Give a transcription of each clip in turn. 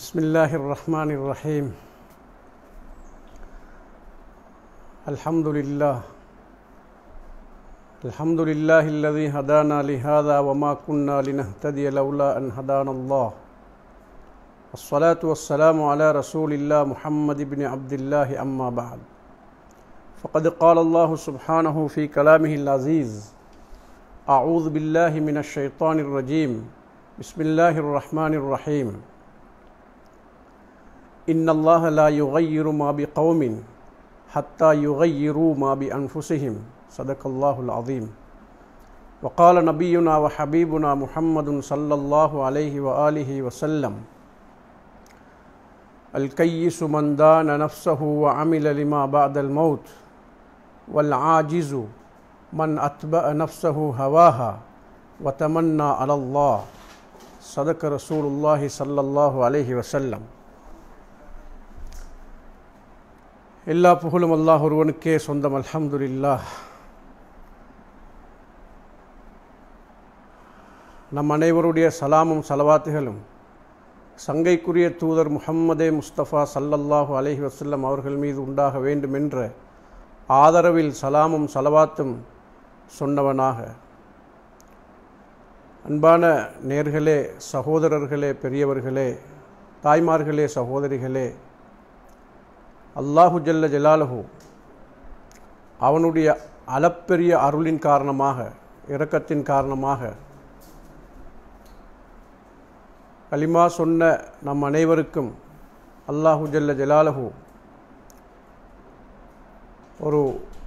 بسم الله الرحمن الرحيم الحمد لله الحمد لله الذي هدانا لهذا وما كنا لنهتدي لولا أن هدانا الله الصلاة والسلام على رسول الله محمد بن عبد الله أما بعد فقد قال الله سبحانه في كلامه العزيز أعوذ بالله من الشيطان الرجيم بسم الله الرحمن الرحيم إن الله لا يغير ما بقوم حتى يغيروا ما بأنفسهم صدق الله العظيم وقال نبينا وحبيبنا محمد صلى الله عليه وآله وسلم الكيس من دان نفسه وعمل لما بعد الموت والعاجز من أتبع نفسه هواها وتمنى على الله صدق رسول الله صلى الله عليه وسلم எல்லா புகழும் அல்லாஹ் ஒருவனுக்கே சொந்தம் அல்ஹம்துல்லா நம் அனைவருடைய சலாமும் சலவாத்துகளும் சங்கைக்குரிய தூதர் முஹம்மதே முஸ்தபா சல்லல்லாஹு அலஹி வசல்லம் அவர்கள் மீது உண்டாக வேண்டும் என்ற ஆதரவில் சலாமும் சலவாத்தும் சொன்னவனாக அன்பான நேர்களே சகோதரர்களே பெரியவர்களே தாய்மார்களே சகோதரிகளே அல்லாஹு ஜல்ல ஜலாலஹு அவனுடைய அளப்பெரிய அருளின் காரணமாக இரக்கத்தின் காரணமாக கலிமா சொன்ன நம் அனைவருக்கும் அல்லாஹு ஜல்ல ஜலாலஹு ஒரு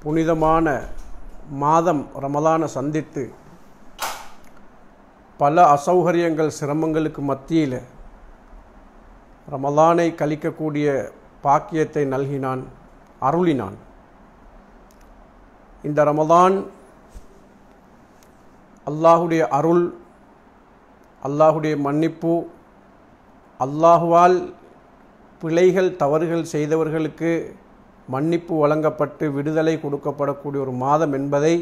புனிதமான மாதம் ரமலான சந்தித்து பல அசௌகரியங்கள் சிரமங்களுக்கு மத்தியில் ரமலானை கழிக்கக்கூடிய பாக்கியத்தை நல்கினான் அருளினான் இந்த ரமதான் அல்லாஹுடைய அருள் அல்லாஹுடைய மன்னிப்பு அல்லாஹுவால் பிழைகள் தவறுகள் செய்தவர்களுக்கு மன்னிப்பு வழங்கப்பட்டு விடுதலை கொடுக்கப்படக்கூடிய ஒரு மாதம் என்பதை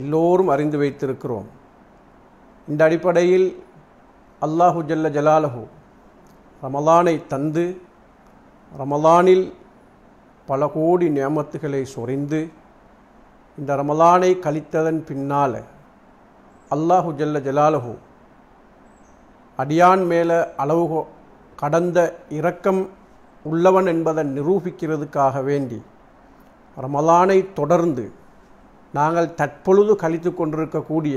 எல்லோரும் அறிந்து வைத்திருக்கிறோம் இந்த அடிப்படையில் அல்லாஹு ஜல்ல ஜலாலஹு ரமலானை தந்து ரமலானில் பல கோடி நியமத்துகளை சொரிந்து இந்த ரமலானை கழித்ததன் பின்னால் அல்லாஹு ஜல்ல ஜலாலஹு அடியான் மேலே அளவு கடந்த இரக்கம் உள்ளவன் என்பதை நிரூபிக்கிறதுக்காக வேண்டி ரமலானை தொடர்ந்து நாங்கள் தற்பொழுது கழித்து கொண்டிருக்கக்கூடிய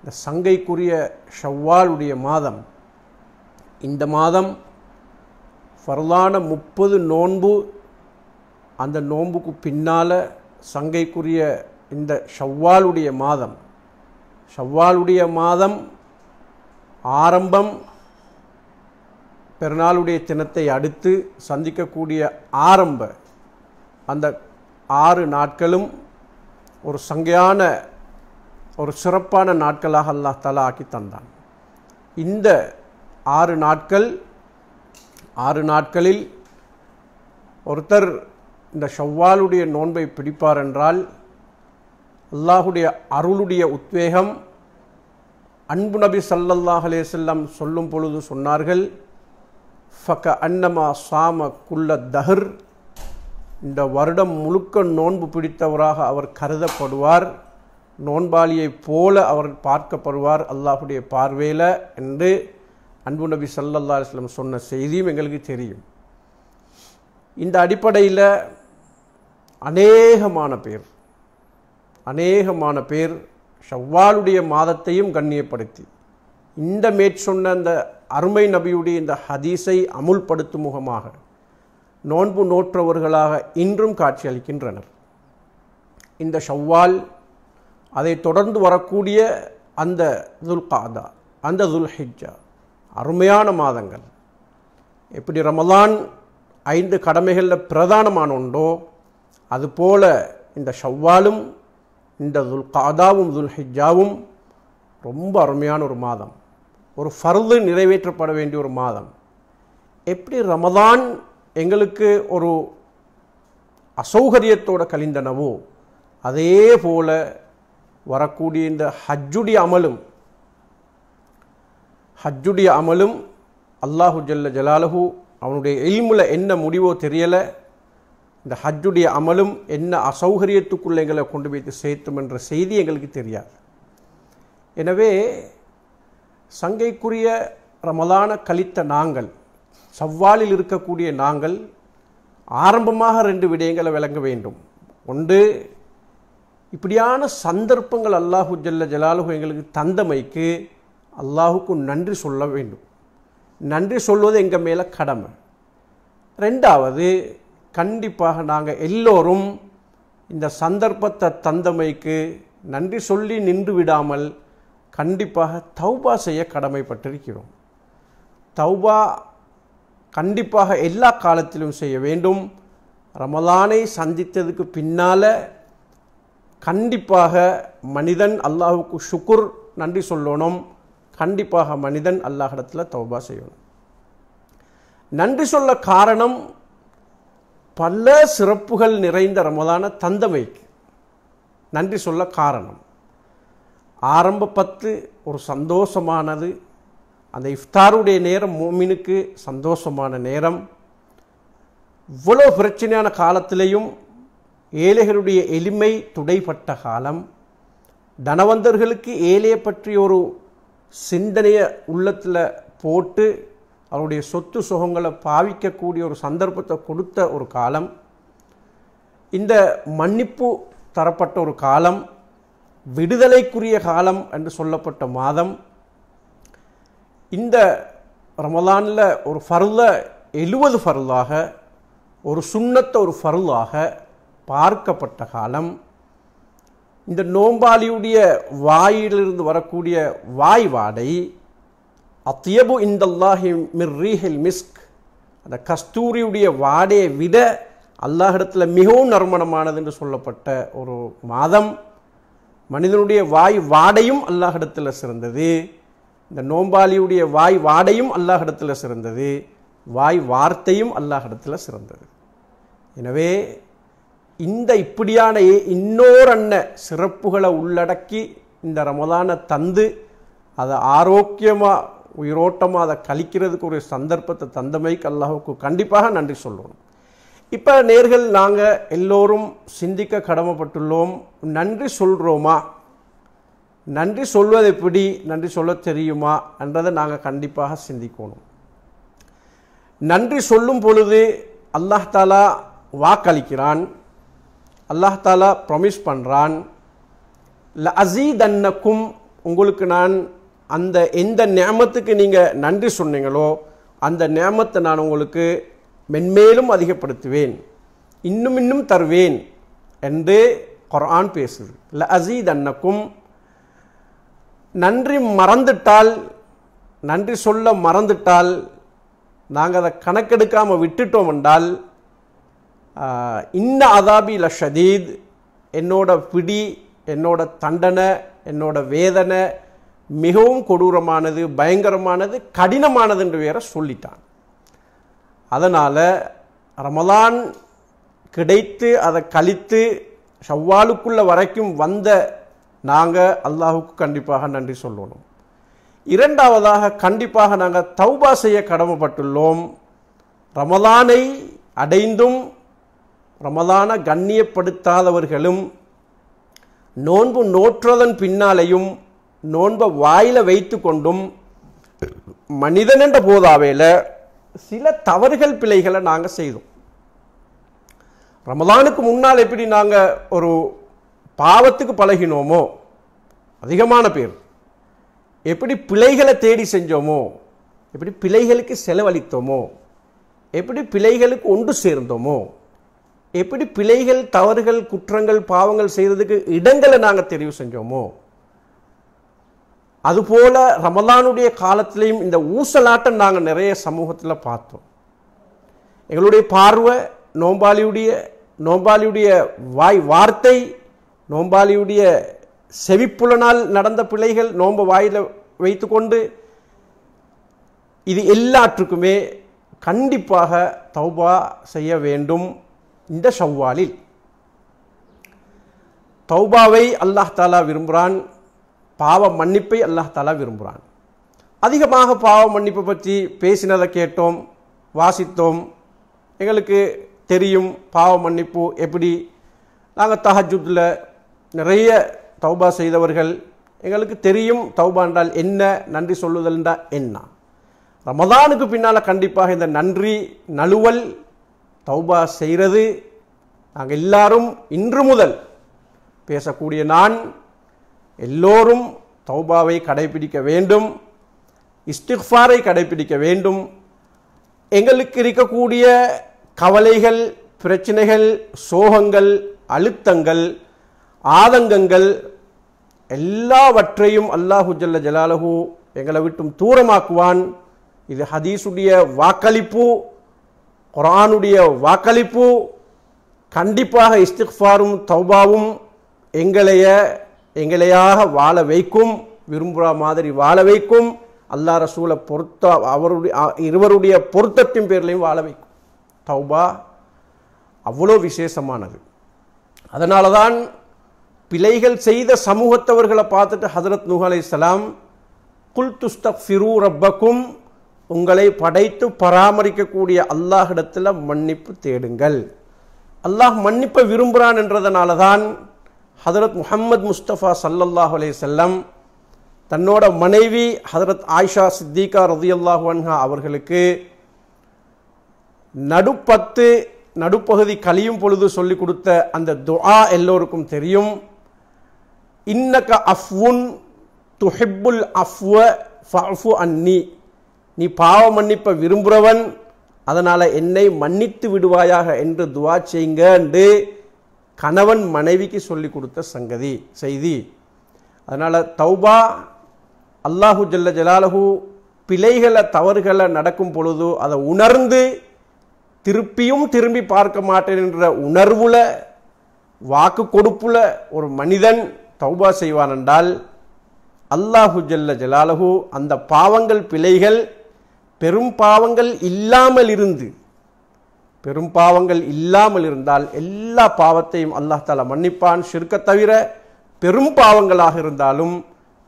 இந்த சங்கைக்குரிய ஷவ்வாலுடைய மாதம் இந்த மாதம் ஃபர்லான முப்பது நோன்பு அந்த நோன்புக்கு பின்னால் சங்கைக்குரிய இந்த ஷவ்வாலுடைய மாதம் ஷவ்வாலுடைய மாதம் ஆரம்பம் பெருநாளுடைய தினத்தை அடுத்து சந்திக்கக்கூடிய ஆரம்ப அந்த ஆறு நாட்களும் ஒரு சங்கையான ஒரு சிறப்பான நாட்களாக அல்லாஹ் தலா ஆக்கி தந்தான் இந்த ஆறு நாட்கள் ஆறு நாட்களில் ஒருத்தர் இந்த ஷவ்வாலுடைய நோன்பை பிடிப்பார் என்றால் அல்லாஹுடைய அருளுடைய உத்வேகம் அன்பு நபி சல்லல்லாஹ் செல்லம் சொல்லும் பொழுது சொன்னார்கள் ஃபக அன்னமா சாம குல்ல தஹர் இந்த வருடம் முழுக்க நோன்பு பிடித்தவராக அவர் கருதப்படுவார் நோன்பாளியைப் போல அவர் பார்க்கப்படுவார் அல்லாஹுடைய பார்வையில் என்று அன்பு நபி சல்லல்லா அலுவலம் சொன்ன செய்தியும் எங்களுக்கு தெரியும் இந்த அடிப்படையில் அநேகமான பேர் அநேகமான பேர் ஷவ்வாலுடைய மாதத்தையும் கண்ணியப்படுத்தி இந்த மேற்சொன்ன அந்த அருமை நபியுடைய இந்த ஹதீஸை அமுல்படுத்தும் முகமாக நோன்பு நோற்றவர்களாக இன்றும் காட்சியளிக்கின்றனர் இந்த ஷவ்வால் அதை தொடர்ந்து வரக்கூடிய அந்த துல்காதா அந்த துல்ஹிஜா அருமையான மாதங்கள் எப்படி ரமலான் ஐந்து கடமைகளில் பிரதானமான உண்டோ அதுபோல் இந்த ஷவ்வாலும் இந்த துல் காதாவும் துல் ஹிஜாவும் ரொம்ப அருமையான ஒரு மாதம் ஒரு ஃபர்து நிறைவேற்றப்பட வேண்டிய ஒரு மாதம் எப்படி ரமதான் எங்களுக்கு ஒரு அசௌகரியத்தோடு கழிந்தனவோ அதே போல் வரக்கூடிய இந்த ஹஜ்ஜுடைய அமலும் ஹஜ்ஜுடைய அமலும் அல்லாஹு ஜல்ல ஜலாலஹு அவனுடைய எல்முல என்ன முடிவோ தெரியலை இந்த ஹஜ்ஜுடைய அமலும் என்ன அசௌகரியத்துக்குள்ளே எங்களை கொண்டு வைத்து சேர்த்தும் என்ற செய்தி எங்களுக்கு தெரியாது எனவே சங்கைக்குரிய ரமலான கழித்த நாங்கள் சவ்வாலில் இருக்கக்கூடிய நாங்கள் ஆரம்பமாக ரெண்டு விடயங்களை விளங்க வேண்டும் ஒன்று இப்படியான சந்தர்ப்பங்கள் அல்லாஹு ஜல்ல ஜலாலுகு எங்களுக்கு தந்தமைக்கு அல்லாஹுக்கு நன்றி சொல்ல வேண்டும் நன்றி சொல்வது எங்கள் மேலே கடமை ரெண்டாவது கண்டிப்பாக நாங்கள் எல்லோரும் இந்த சந்தர்ப்பத்தை தந்தமைக்கு நன்றி சொல்லி நின்று விடாமல் கண்டிப்பாக தௌபா செய்ய கடமைப்பட்டிருக்கிறோம் தௌபா கண்டிப்பாக எல்லா காலத்திலும் செய்ய வேண்டும் ரமலானை சந்தித்ததுக்கு பின்னால் கண்டிப்பாக மனிதன் அல்லாஹுக்கு சுக்குர் நன்றி சொல்லணும் கண்டிப்பாக மனிதன் அல்லாஹிடத்தில் தௌபா செய்யணும் நன்றி சொல்ல காரணம் பல சிறப்புகள் நிறைந்த ரமதான தந்தமைக்கு நன்றி சொல்ல காரணம் ஆரம்ப பத்து ஒரு சந்தோஷமானது அந்த இஃப்தாருடைய நேரம் மோமினுக்கு சந்தோஷமான நேரம் இவ்வளோ பிரச்சனையான காலத்திலையும் ஏழைகளுடைய எளிமை துடைப்பட்ட காலம் தனவந்தர்களுக்கு ஏழையை பற்றி ஒரு சிந்தனையை உள்ளத்தில் போட்டு அவருடைய சொத்து சுகங்களை பாவிக்கக்கூடிய ஒரு சந்தர்ப்பத்தை கொடுத்த ஒரு காலம் இந்த மன்னிப்பு தரப்பட்ட ஒரு காலம் விடுதலைக்குரிய காலம் என்று சொல்லப்பட்ட மாதம் இந்த ரமதானில் ஒரு ஃபருல எழுவது ஃபருளாக ஒரு சுண்ணத்தை ஒரு ஃபருளாக பார்க்கப்பட்ட காலம் இந்த நோம்பாலியுடைய வாயிலிருந்து வரக்கூடிய வாய் வாடை அத்தியபு இந்தல்லாஹி மிர்ரீஹில் மிஸ்க் அந்த கஸ்தூரியுடைய வாடையை விட அல்லாஹிடத்தில் மிகவும் நறுமணமானது என்று சொல்லப்பட்ட ஒரு மாதம் மனிதனுடைய வாய் வாடையும் அல்லாஹிடத்தில் சிறந்தது இந்த நோம்பாலியுடைய வாய் வாடையும் அல்லாஹிடத்தில் சிறந்தது வாய் வார்த்தையும் அல்லாஹிடத்தில் சிறந்தது எனவே இந்த இப்படியான இன்னோரன்ன சிறப்புகளை உள்ளடக்கி இந்த ரமதானை தந்து அதை ஆரோக்கியமாக உயிரோட்டமாக அதை கழிக்கிறதுக்கு ஒரு சந்தர்ப்பத்தை தந்தமைக்கு அல்லாஹுக்கு கண்டிப்பாக நன்றி சொல்லணும் இப்போ நேர்கள் நாங்கள் எல்லோரும் சிந்திக்க கடமைப்பட்டுள்ளோம் நன்றி சொல்கிறோமா நன்றி சொல்வது எப்படி நன்றி சொல்ல தெரியுமா என்றதை நாங்கள் கண்டிப்பாக சிந்திக்கணும் நன்றி சொல்லும் பொழுது அல்லாஹாலா வாக்களிக்கிறான் அல்லாஹ் தாலா ப்ரொமிஸ் பண்ணுறான் ல அசீதன்னக்கும் உங்களுக்கு நான் அந்த எந்த நியமத்துக்கு நீங்கள் நன்றி சொன்னீங்களோ அந்த நியமத்தை நான் உங்களுக்கு மென்மேலும் அதிகப்படுத்துவேன் இன்னும் இன்னும் தருவேன் என்று குரான் பேசுது ல அசீத் அன்னக்கும் நன்றி மறந்துட்டால் நன்றி சொல்ல மறந்துட்டால் நாங்கள் அதை கணக்கெடுக்காமல் விட்டுட்டோம் என்றால் இன்ன அதாபி லஷதீத் என்னோட பிடி என்னோட தண்டனை என்னோட வேதனை மிகவும் கொடூரமானது பயங்கரமானது கடினமானது என்று வேற சொல்லிட்டான் அதனால் ரமலான் கிடைத்து அதை கழித்து ஷவ்வாலுக்குள்ளே வரைக்கும் வந்த நாங்கள் அல்லாஹுக்கு கண்டிப்பாக நன்றி சொல்லணும் இரண்டாவதாக கண்டிப்பாக நாங்கள் தௌபா செய்ய கடமைப்பட்டுள்ளோம் ரமலானை அடைந்தும் ரமதான கண்ணியப்படுத்தாதவர்களும் நோன்பு நோற்றதன் பின்னாலேயும் நோன்பை வாயில் வைத்து கொண்டும் மனிதன் என்ற போதாவேல சில தவறுகள் பிழைகளை நாங்கள் செய்தோம் ரமதானுக்கு முன்னால் எப்படி நாங்கள் ஒரு பாவத்துக்கு பழகினோமோ அதிகமான பேர் எப்படி பிழைகளை தேடி செஞ்சோமோ எப்படி பிழைகளுக்கு செலவழித்தோமோ எப்படி பிழைகளுக்கு ஒன்று சேர்ந்தோமோ எப்படி பிழைகள் தவறுகள் குற்றங்கள் பாவங்கள் செய்கிறதுக்கு இடங்களை நாங்கள் தெரிவு செஞ்சோமோ அதுபோல் ரமதானுடைய காலத்திலையும் இந்த ஊசலாட்டம் நாங்கள் நிறைய சமூகத்தில் பார்த்தோம் எங்களுடைய பார்வை நோம்பாலியுடைய நோம்பாலியுடைய வாய் வார்த்தை நோம்பாலியுடைய செவிப்புலனால் நடந்த பிழைகள் நோம்பு வாயில் வைத்து கொண்டு இது எல்லாற்றுக்குமே கண்டிப்பாக தௌபா செய்ய வேண்டும் இந்த ஷவ்வாலில் தௌபாவை அல்லாஹ் தாலா விரும்புகிறான் பாவ மன்னிப்பை அல்லாஹ் தாலா விரும்புகிறான் அதிகமாக பாவ மன்னிப்பை பற்றி பேசினதை கேட்டோம் வாசித்தோம் எங்களுக்கு தெரியும் பாவ மன்னிப்பு எப்படி நாங்கள் தஹஜுத்தில் நிறைய தௌபா செய்தவர்கள் எங்களுக்கு தெரியும் தௌபா என்றால் என்ன நன்றி சொல்லுதல் என்றால் என்ன ரமதானுக்கு பின்னால் கண்டிப்பாக இந்த நன்றி நழுவல் தௌபா செய்கிறது நாங்கள் எல்லாரும் இன்று முதல் பேசக்கூடிய நான் எல்லோரும் தௌபாவை கடைபிடிக்க வேண்டும் இஸ்டிஃபாரை கடைபிடிக்க வேண்டும் எங்களுக்கு இருக்கக்கூடிய கவலைகள் பிரச்சனைகள் சோகங்கள் அழுத்தங்கள் ஆதங்கங்கள் எல்லாவற்றையும் அல்லாஹு ஜல்ல ஜலாலஹூ எங்களை விட்டும் தூரமாக்குவான் இது ஹதீஸுடைய வாக்களிப்பு குரானுடைய வாக்களிப்பு கண்டிப்பாக இஸ்திக்ஃபாரும் தௌபாவும் எங்களைய எங்களையாக வாழ வைக்கும் விரும்புகிற மாதிரி வாழ வைக்கும் அல்லா ரசூலை பொருத்த அவருடைய இருவருடைய பொருத்தத்தின் பேர்லையும் வாழ வைக்கும் தௌபா அவ்வளோ விசேஷமானது அதனால தான் பிழைகள் செய்த சமூகத்தவர்களை பார்த்துட்டு ஹதரத் நூஹ் அலை இஸ்லாம் குல் துஸ்தக் ரப்பக்கும் உங்களை படைத்து பராமரிக்கக்கூடிய அல்லாஹிடத்தில் மன்னிப்பு தேடுங்கள் அல்லாஹ் மன்னிப்பை விரும்புகிறான் என்றதனால தான் ஹதரத் முஹம்மது முஸ்தபா சல்லல்லாஹ் அலே செல்லம் தன்னோட மனைவி ஹதரத் ஆயிஷா சித்திகா ரதியல்லாஹு அன்ஹா அவர்களுக்கு நடுப்பத்து நடுப்பகுதி கழியும் பொழுது சொல்லிக் கொடுத்த அந்த துஆ எல்லோருக்கும் தெரியும் இன்னக அஃவுன் துஹிப்புல் அஃப்வ ஃபஃபு அன்னி நீ பாவ மன்னிப்பை விரும்புகிறவன் அதனால் என்னை மன்னித்து விடுவாயாக என்று துவா செய்யுங்க என்று கணவன் மனைவிக்கு சொல்லி கொடுத்த சங்கதி செய்தி அதனால் தௌபா அல்லாஹு ஜல்ல ஜலாலஹு பிழைகளை தவறுகளை நடக்கும் பொழுது அதை உணர்ந்து திருப்பியும் திரும்பி பார்க்க மாட்டேன் என்ற உணர்வில் வாக்கு கொடுப்புல ஒரு மனிதன் தௌபா செய்வான் என்றால் அல்லாஹு ஜல்ல ஜலாலஹு அந்த பாவங்கள் பிழைகள் பெரும் பாவங்கள் இல்லாமல் இருந்து பெரும் பாவங்கள் இல்லாமல் இருந்தால் எல்லா பாவத்தையும் அல்லாஹ் தால மன்னிப்பான் சிறுக்க தவிர பெரும் பாவங்களாக இருந்தாலும்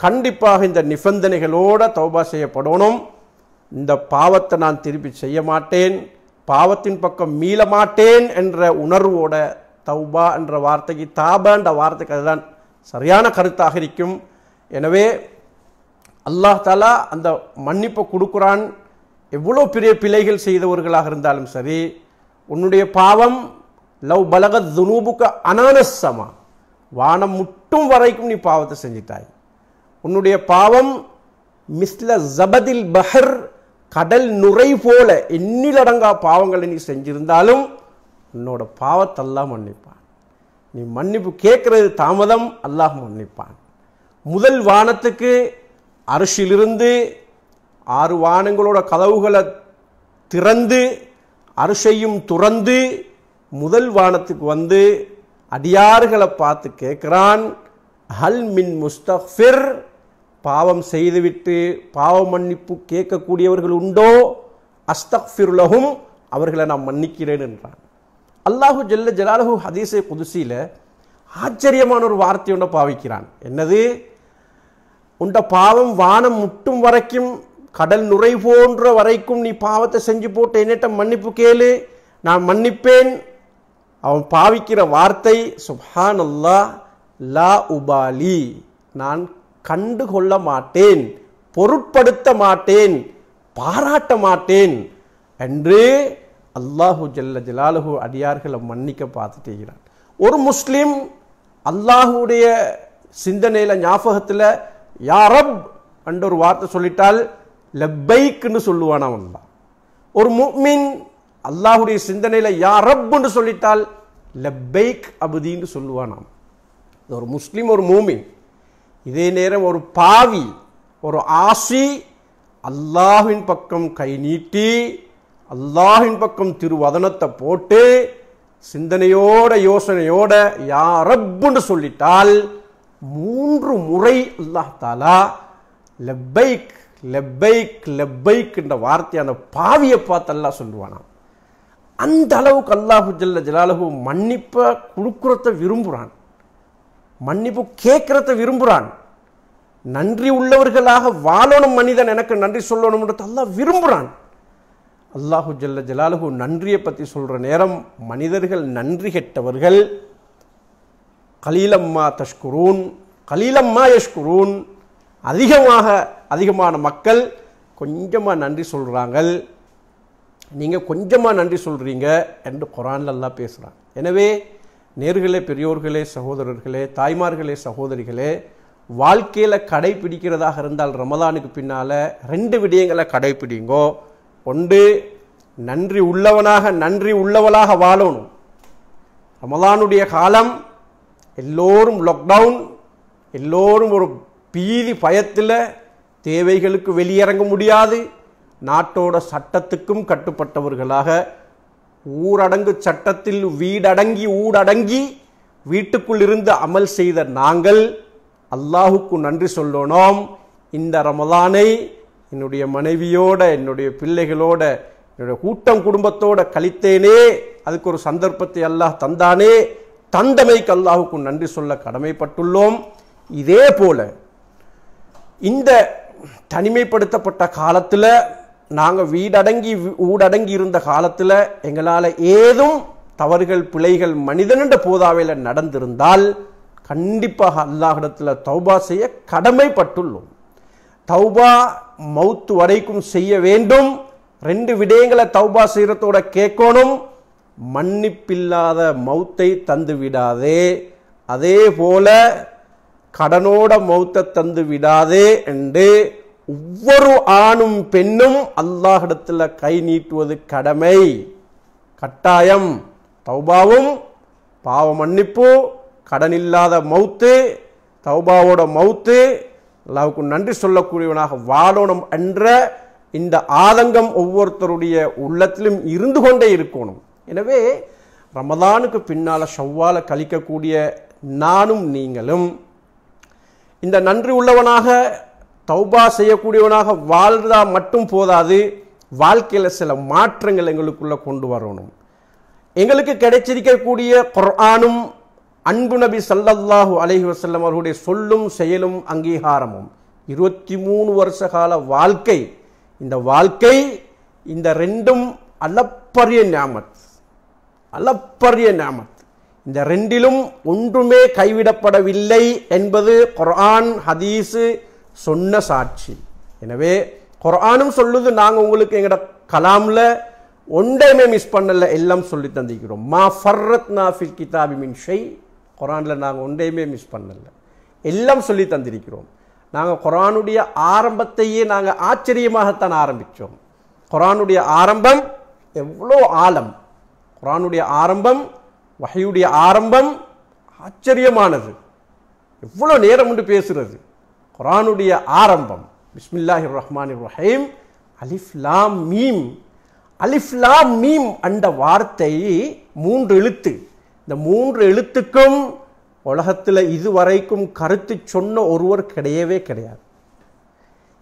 கண்டிப்பாக இந்த நிபந்தனைகளோடு தௌபா செய்யப்படணும் இந்த பாவத்தை நான் திருப்பி செய்ய மாட்டேன் பாவத்தின் பக்கம் மீள மாட்டேன் என்ற உணர்வோட தௌபா என்ற வார்த்தைக்கு என்ற வார்த்தைக்கு அதுதான் சரியான கருத்தாக இருக்கும் எனவே அல்லாஹ் தாலா அந்த மன்னிப்பை கொடுக்குறான் எவ்வளோ பெரிய பிழைகள் செய்தவர்களாக இருந்தாலும் சரி உன்னுடைய பாவம் லவ் பலக துனூபுக்கு அனானசமா வானம் முட்டும் வரைக்கும் நீ பாவத்தை செஞ்சிட்டாய் உன்னுடைய பாவம் மிஸ்ல ஜபதில் பஹர் கடல் நுரை போல எண்ணிலடங்கா பாவங்களை நீ செஞ்சிருந்தாலும் உன்னோட பாவத்தெல்லாம் மன்னிப்பான் நீ மன்னிப்பு கேட்கறது தாமதம் அல்லாஹ் மன்னிப்பான் முதல் வானத்துக்கு அரிசிலிருந்து ஆறு வானங்களோட கதவுகளை திறந்து அரிசையும் துறந்து முதல் வானத்துக்கு வந்து அடியார்களை பார்த்து கேட்குறான் ஹல் மின் முஸ்தஃபிர் பாவம் செய்துவிட்டு பாவ மன்னிப்பு கேட்கக்கூடியவர்கள் உண்டோ அஸ்தஃபிருலகும் அவர்களை நான் மன்னிக்கிறேன் என்றான் அல்லாஹு ஜெல்ல ஜலாலஹு ஹதீஸை புதுசியில் ஆச்சரியமான ஒரு வார்த்தை ஒன்றை பாவிக்கிறான் என்னது உண்ட பாவம் வானம் முட்டும் வரைக்கும் கடல் நுரை போன்ற வரைக்கும் நீ பாவத்தை செஞ்சு போட்டு என்னட்ட மன்னிப்பு கேளு நான் மன்னிப்பேன் அவன் பாவிக்கிற வார்த்தை சுஹான் அல்லா லா உபாலி நான் கண்டு கொள்ள மாட்டேன் பொருட்படுத்த மாட்டேன் பாராட்ட மாட்டேன் என்று அல்லாஹு ஜல்ல ஜலாலஹு அடியார்களை மன்னிக்க பார்த்துட்டு ஒரு முஸ்லீம் அல்லாஹுடைய சிந்தனையில் ஞாபகத்தில் யாரப் என்ற ஒரு வார்த்தை சொல்லிட்டால் லெப்பைக்குன்னு சொல்லுவான் அவன் தான் ஒரு முக்மின் அல்லாஹுடைய சிந்தனையில் யா ரப்புன்னு சொல்லிட்டால் லெப்பைக் அபுதின்னு சொல்லுவான் அவன் ஒரு முஸ்லீம் ஒரு மூமின் இதே நேரம் ஒரு பாவி ஒரு ஆசி அல்லாஹின் பக்கம் கை நீட்டி அல்லாஹின் பக்கம் திருவதனத்தை போட்டு சிந்தனையோட யோசனையோட யா ரப்புன்னு சொல்லிட்டால் மூன்று முறை அல்லாஹ் தாலா லெப்பைக் லெப்பைக் லெப்பைக்குன்ற வார்த்தை அந்த பாவியை பார்த்தெல்லாம் சொல்லுவானா அந்த அளவுக்கு அல்லாஹு ஜல்ல ஜலாலஹு மன்னிப்பை கொடுக்குறத விரும்புகிறான் மன்னிப்பு கேட்குறத விரும்புகிறான் நன்றி உள்ளவர்களாக வாழணும் மனிதன் எனக்கு நன்றி சொல்லணும்ன்றது அல்லாஹ் விரும்புகிறான் அல்லாஹு ஜல்ல ஜலாலஹு நன்றியை பற்றி சொல்கிற நேரம் மனிதர்கள் நன்றி கெட்டவர்கள் கலீலம்மா தஷ்குரூன் கலீலம்மா யஷ்குரூன் அதிகமாக அதிகமான மக்கள் கொஞ்சமாக நன்றி சொல்கிறாங்க நீங்கள் கொஞ்சமாக நன்றி சொல்கிறீங்க என்று குரான்ல எல்லாம் பேசுகிறாங்க எனவே நேர்களே பெரியோர்களே சகோதரர்களே தாய்மார்களே சகோதரிகளே வாழ்க்கையில் கடைபிடிக்கிறதாக இருந்தால் ரமதானுக்கு பின்னால் ரெண்டு விடயங்களை கடைபிடிங்கோ ஒன்று நன்றி உள்ளவனாக நன்றி உள்ளவளாக வாழணும் ரமதானுடைய காலம் எல்லோரும் லாக்டவுன் எல்லோரும் ஒரு பீதி பயத்தில் தேவைகளுக்கு வெளியிறங்க முடியாது நாட்டோட சட்டத்துக்கும் கட்டுப்பட்டவர்களாக ஊரடங்கு சட்டத்தில் வீடடங்கி ஊடடங்கி வீட்டுக்குள் இருந்து அமல் செய்த நாங்கள் அல்லாஹுக்கு நன்றி சொல்லணும் இந்த ரமதானை என்னுடைய மனைவியோட என்னுடைய பிள்ளைகளோட என்னுடைய கூட்டம் குடும்பத்தோட கழித்தேனே அதுக்கு ஒரு சந்தர்ப்பத்தை அல்லாஹ் தந்தானே தந்தமைக்கு அல்லாஹுக்கு நன்றி சொல்ல கடமைப்பட்டுள்ளோம் இதே போல இந்த தனிமைப்படுத்தப்பட்ட காலத்தில் நாங்கள் வீடடங்கி ஊடடங்கி இருந்த காலத்தில் எங்களால் ஏதும் தவறுகள் பிழைகள் மனிதனிட போதாவையில் நடந்திருந்தால் கண்டிப்பாக அல்லாஹிடத்தில் தௌபா செய்ய கடமைப்பட்டுள்ளோம் தௌபா மவுத்து வரைக்கும் செய்ய வேண்டும் ரெண்டு விடயங்களை தௌபா செய்கிறதோட கேட்கணும் மன்னிப்பில்லாத மௌத்தை தந்து விடாதே அதே போல கடனோட மௌத்த தந்து விடாதே என்று ஒவ்வொரு ஆணும் பெண்ணும் அல்லாஹிடத்தில் கை நீட்டுவது கடமை கட்டாயம் தௌபாவும் பாவ மன்னிப்பு கடனில்லாத மௌத்து தௌபாவோட மௌத்து அல்லாவுக்கு நன்றி சொல்லக்கூடியவனாக வாழணும் என்ற இந்த ஆதங்கம் ஒவ்வொருத்தருடைய உள்ளத்திலும் இருந்து கொண்டே இருக்கணும் எனவே ரமதானுக்கு பின்னால் ஷவ்வால கழிக்கக்கூடிய நானும் நீங்களும் இந்த நன்றி உள்ளவனாக தௌபா செய்யக்கூடியவனாக வாழ்ந்தா மட்டும் போதாது வாழ்க்கையில் சில மாற்றங்கள் எங்களுக்குள்ளே கொண்டு வரணும் எங்களுக்கு கிடைச்சிருக்கக்கூடிய குர்ஆனும் அன்பு நபி சல்லல்லாஹு அலஹி வசல்லம் அவர்களுடைய சொல்லும் செயலும் அங்கீகாரமும் இருபத்தி மூணு வருஷ கால வாழ்க்கை இந்த வாழ்க்கை இந்த ரெண்டும் அளப்பரிய ஞாமத் அளப்பரிய ஞாமத் இந்த ரெண்டிலும் ஒன்றுமே கைவிடப்படவில்லை என்பது குர்ஆன் ஹதீஸு சொன்ன சாட்சி எனவே குர்ஆனும் சொல்லுது நாங்கள் உங்களுக்கு எங்களோட கலாமில் ஒன்றையுமே மிஸ் பண்ணலை எல்லாம் சொல்லி தந்திக்கிறோம் மா ஃபர்ரத் நாஃபில் கிதாபி மின் ஷெய் குரானில் நாங்கள் ஒன்றையுமே மிஸ் பண்ணலை எல்லாம் சொல்லி தந்திருக்கிறோம் நாங்கள் குரானுடைய ஆரம்பத்தையே நாங்கள் ஆச்சரியமாகத்தான் ஆரம்பித்தோம் குரானுடைய ஆரம்பம் எவ்வளோ ஆழம் குரானுடைய ஆரம்பம் வகையுடைய ஆரம்பம் ஆச்சரியமானது எவ்வளோ நேரம் உண்டு பேசுகிறது குரானுடைய ஆரம்பம் பிஸ்மில்லாஹி ரஹ்மான் ரஹீம் அலிஃப்லாம் மீம் அலிஃப்லாம் மீம் அந்த வார்த்தை மூன்று எழுத்து இந்த மூன்று எழுத்துக்கும் உலகத்தில் இதுவரைக்கும் கருத்து சொன்ன ஒருவர் கிடையவே கிடையாது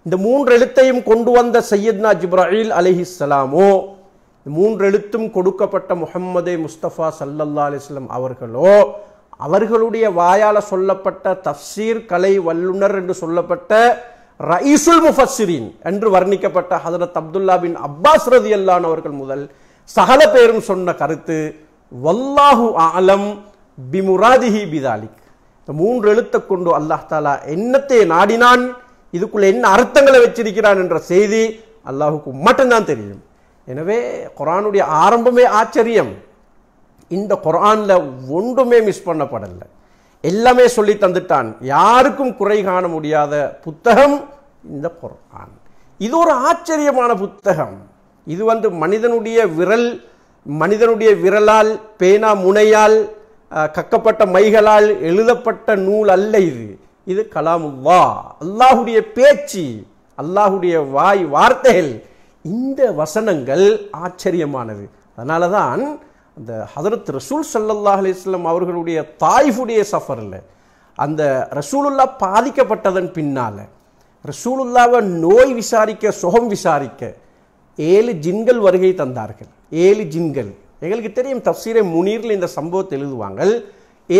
இந்த மூன்று எழுத்தையும் கொண்டு வந்த சையத்னா ஜிப்ராஹில் அலிஹிஸ்லாமோ மூன்றெழுத்தும் கொடுக்கப்பட்ட முகம்மதே முஸ்தபா சல்லல்லா அலிஸ்லம் அவர்களோ அவர்களுடைய வாயால் சொல்லப்பட்ட தஃசீர் கலை வல்லுனர் என்று சொல்லப்பட்ட ரைசுல் முஃபஸ்ஸிரின் என்று வர்ணிக்கப்பட்ட ஹதரத் அப்துல்லா பின் அப்பாஸ் ரதி அல்லான் அவர்கள் முதல் சகல பேரும் சொன்ன கருத்து வல்லாஹு ஆலம் பிமுராதிஹி பிதாலிக் இந்த மூன்று எழுத்தை கொண்டு அல்லாஹ் தாலா என்னத்தை நாடினான் இதுக்குள்ள என்ன அர்த்தங்களை வச்சிருக்கிறான் என்ற செய்தி அல்லாஹுக்கு மட்டும்தான் தெரியும் எனவே குரானுடைய ஆரம்பமே ஆச்சரியம் இந்த குரானில் ஒன்றுமே மிஸ் பண்ணப்படலை எல்லாமே சொல்லி தந்துட்டான் யாருக்கும் குறை காண முடியாத புத்தகம் இந்த குரான் இது ஒரு ஆச்சரியமான புத்தகம் இது வந்து மனிதனுடைய விரல் மனிதனுடைய விரலால் பேனா முனையால் கக்கப்பட்ட மைகளால் எழுதப்பட்ட நூல் அல்ல இது இது கலாமுல்லா அல்லாஹுடைய பேச்சு அல்லாஹுடைய வாய் வார்த்தைகள் இந்த வசனங்கள் ஆச்சரியமானது அதனால தான் அந்த ஹதரத் ரசூல் சல்லல்லா அலிஸ்லாம் அவர்களுடைய தாய்ஃபுடைய சஃபரில் அந்த ரசூலுல்லா பாதிக்கப்பட்டதன் பின்னால் ரசூலுல்லாவை நோய் விசாரிக்க சுகம் விசாரிக்க ஏழு ஜின்கள் வருகை தந்தார்கள் ஏழு ஜின்கள் எங்களுக்கு தெரியும் தப்சீரை முனீரில் இந்த சம்பவத்தை எழுதுவாங்க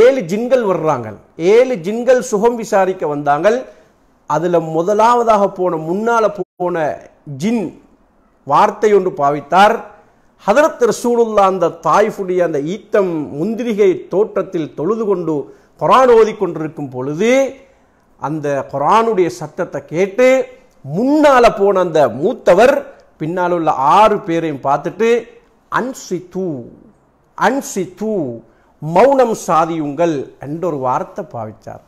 ஏழு ஜின்கள் வர்றாங்க ஏழு ஜின்கள் சுகம் விசாரிக்க வந்தாங்கள் அதில் முதலாவதாக போன முன்னால் போன ஜின் ஒன்று பாவித்தார் ஹதரத் ரசூலுல்லா அந்த தாய்ஃபுடைய அந்த ஈத்தம் முந்திரிகை தோற்றத்தில் தொழுது கொண்டு கொரான் ஓதிக்கொண்டிருக்கும் பொழுது அந்த கொரானுடைய சத்தத்தை கேட்டு முன்னால் போன அந்த மூத்தவர் பின்னால் உள்ள ஆறு பேரையும் பார்த்துட்டு அன்சி தூ அன்சி தூ மௌனம் சாதியுங்கள் ஒரு வார்த்தை பாவித்தார்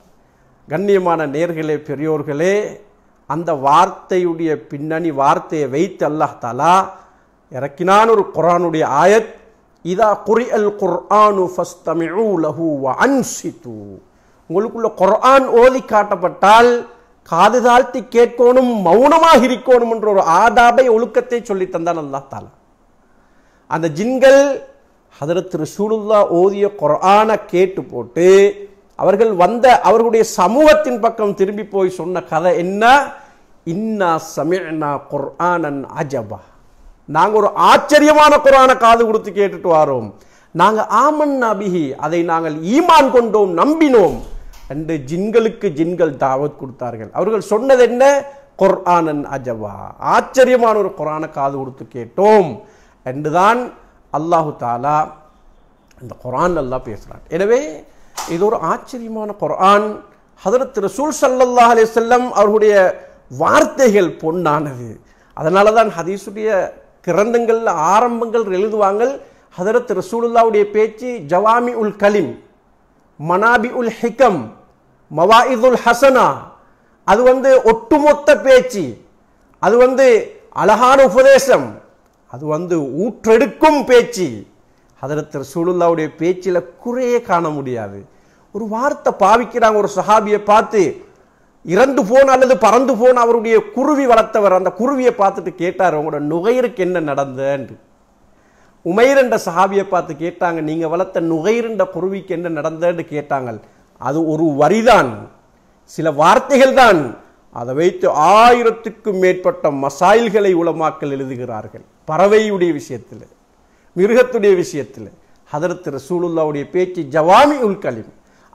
கண்ணியமான நேர்களே பெரியோர்களே அந்த வார்த்தையுடைய பின்னணி வார்த்தையை வைத்து அல்லாஹ் தாலா இறக்கினான் ஒரு குரானுடைய ஆயத் இதா குறி அல் குர்ஆனு உங்களுக்குள்ள குர்ஆன் ஓதி காட்டப்பட்டால் காது தாழ்த்தி கேட்கணும் மௌனமாக இருக்கணும் என்ற ஒரு ஆதாபை ஒழுக்கத்தை சொல்லி தந்தான் அல்லா தாலா அந்த ஜின்கள் ஹதரத் ரசூலுல்லா ஓதிய குர்ஆனை கேட்டு போட்டு அவர்கள் வந்த அவர்களுடைய சமூகத்தின் பக்கம் திரும்பி போய் சொன்ன கதை என்ன இன்னா சமியனா குர்ஆனன் அஜபா நாங்கள் ஒரு ஆச்சரியமான குரான காது கொடுத்து கேட்டுட்டு வாரோம் நாங்கள் ஆமன் அபிஹி அதை நாங்கள் ஈமான் கொண்டோம் நம்பினோம் என்று ஜின்களுக்கு ஜின்கள் தாவத் கொடுத்தார்கள் அவர்கள் சொன்னது என்ன குர்ஆனன் அஜபா ஆச்சரியமான ஒரு குரான காது கொடுத்து கேட்டோம் என்றுதான் அல்லாஹு தாலா இந்த குரான் நல்லா பேசுகிறான் எனவே இது ஒரு ஆச்சரியமான குரான் ஹதரத் ரசூல் சல்லல்லா அலி செல்லம் அவர்களுடைய வார்த்தைகள் பொன்னானது அதனால தான் ஹதீசுடைய கிரந்தங்கள் ஆரம்பங்கள் எழுதுவாங்க ஹதரத் ரசூலுல்லாவுடைய பேச்சு ஜவாமி உல் கலிம் மனாபி உல் ஹிகம் மவாயிதுல் ஹசனா அது வந்து ஒட்டுமொத்த பேச்சு அது வந்து அழகான உபதேசம் அது வந்து ஊற்றெடுக்கும் பேச்சு ஹதரத் ரசூலுல்லாவுடைய பேச்சில் குறையே காண முடியாது ஒரு வார்த்தை பாவிக்கிறாங்க ஒரு சஹாபியை பார்த்து இறந்து போன அல்லது பறந்து போன அவருடைய குருவி வளர்த்தவர் அந்த குருவியை பார்த்துட்டு கேட்டார் அவங்களோட நுகையருக்கு என்ன நடந்தன்று உமைரண்ட சஹாபியை பார்த்து கேட்டாங்க நீங்கள் வளர்த்த நுகையிருண்ட குருவிக்கு என்ன நடந்தன்னு கேட்டாங்க அது ஒரு வரிதான் சில வார்த்தைகள் தான் அதை வைத்து ஆயிரத்துக்கும் மேற்பட்ட மசாயில்களை உலமாக்கல் எழுதுகிறார்கள் பறவையுடைய விஷயத்தில் மிருகத்துடைய விஷயத்தில் ஹதரத் ரசூலுல்லாவுடைய பேச்சு ஜவாமி உல்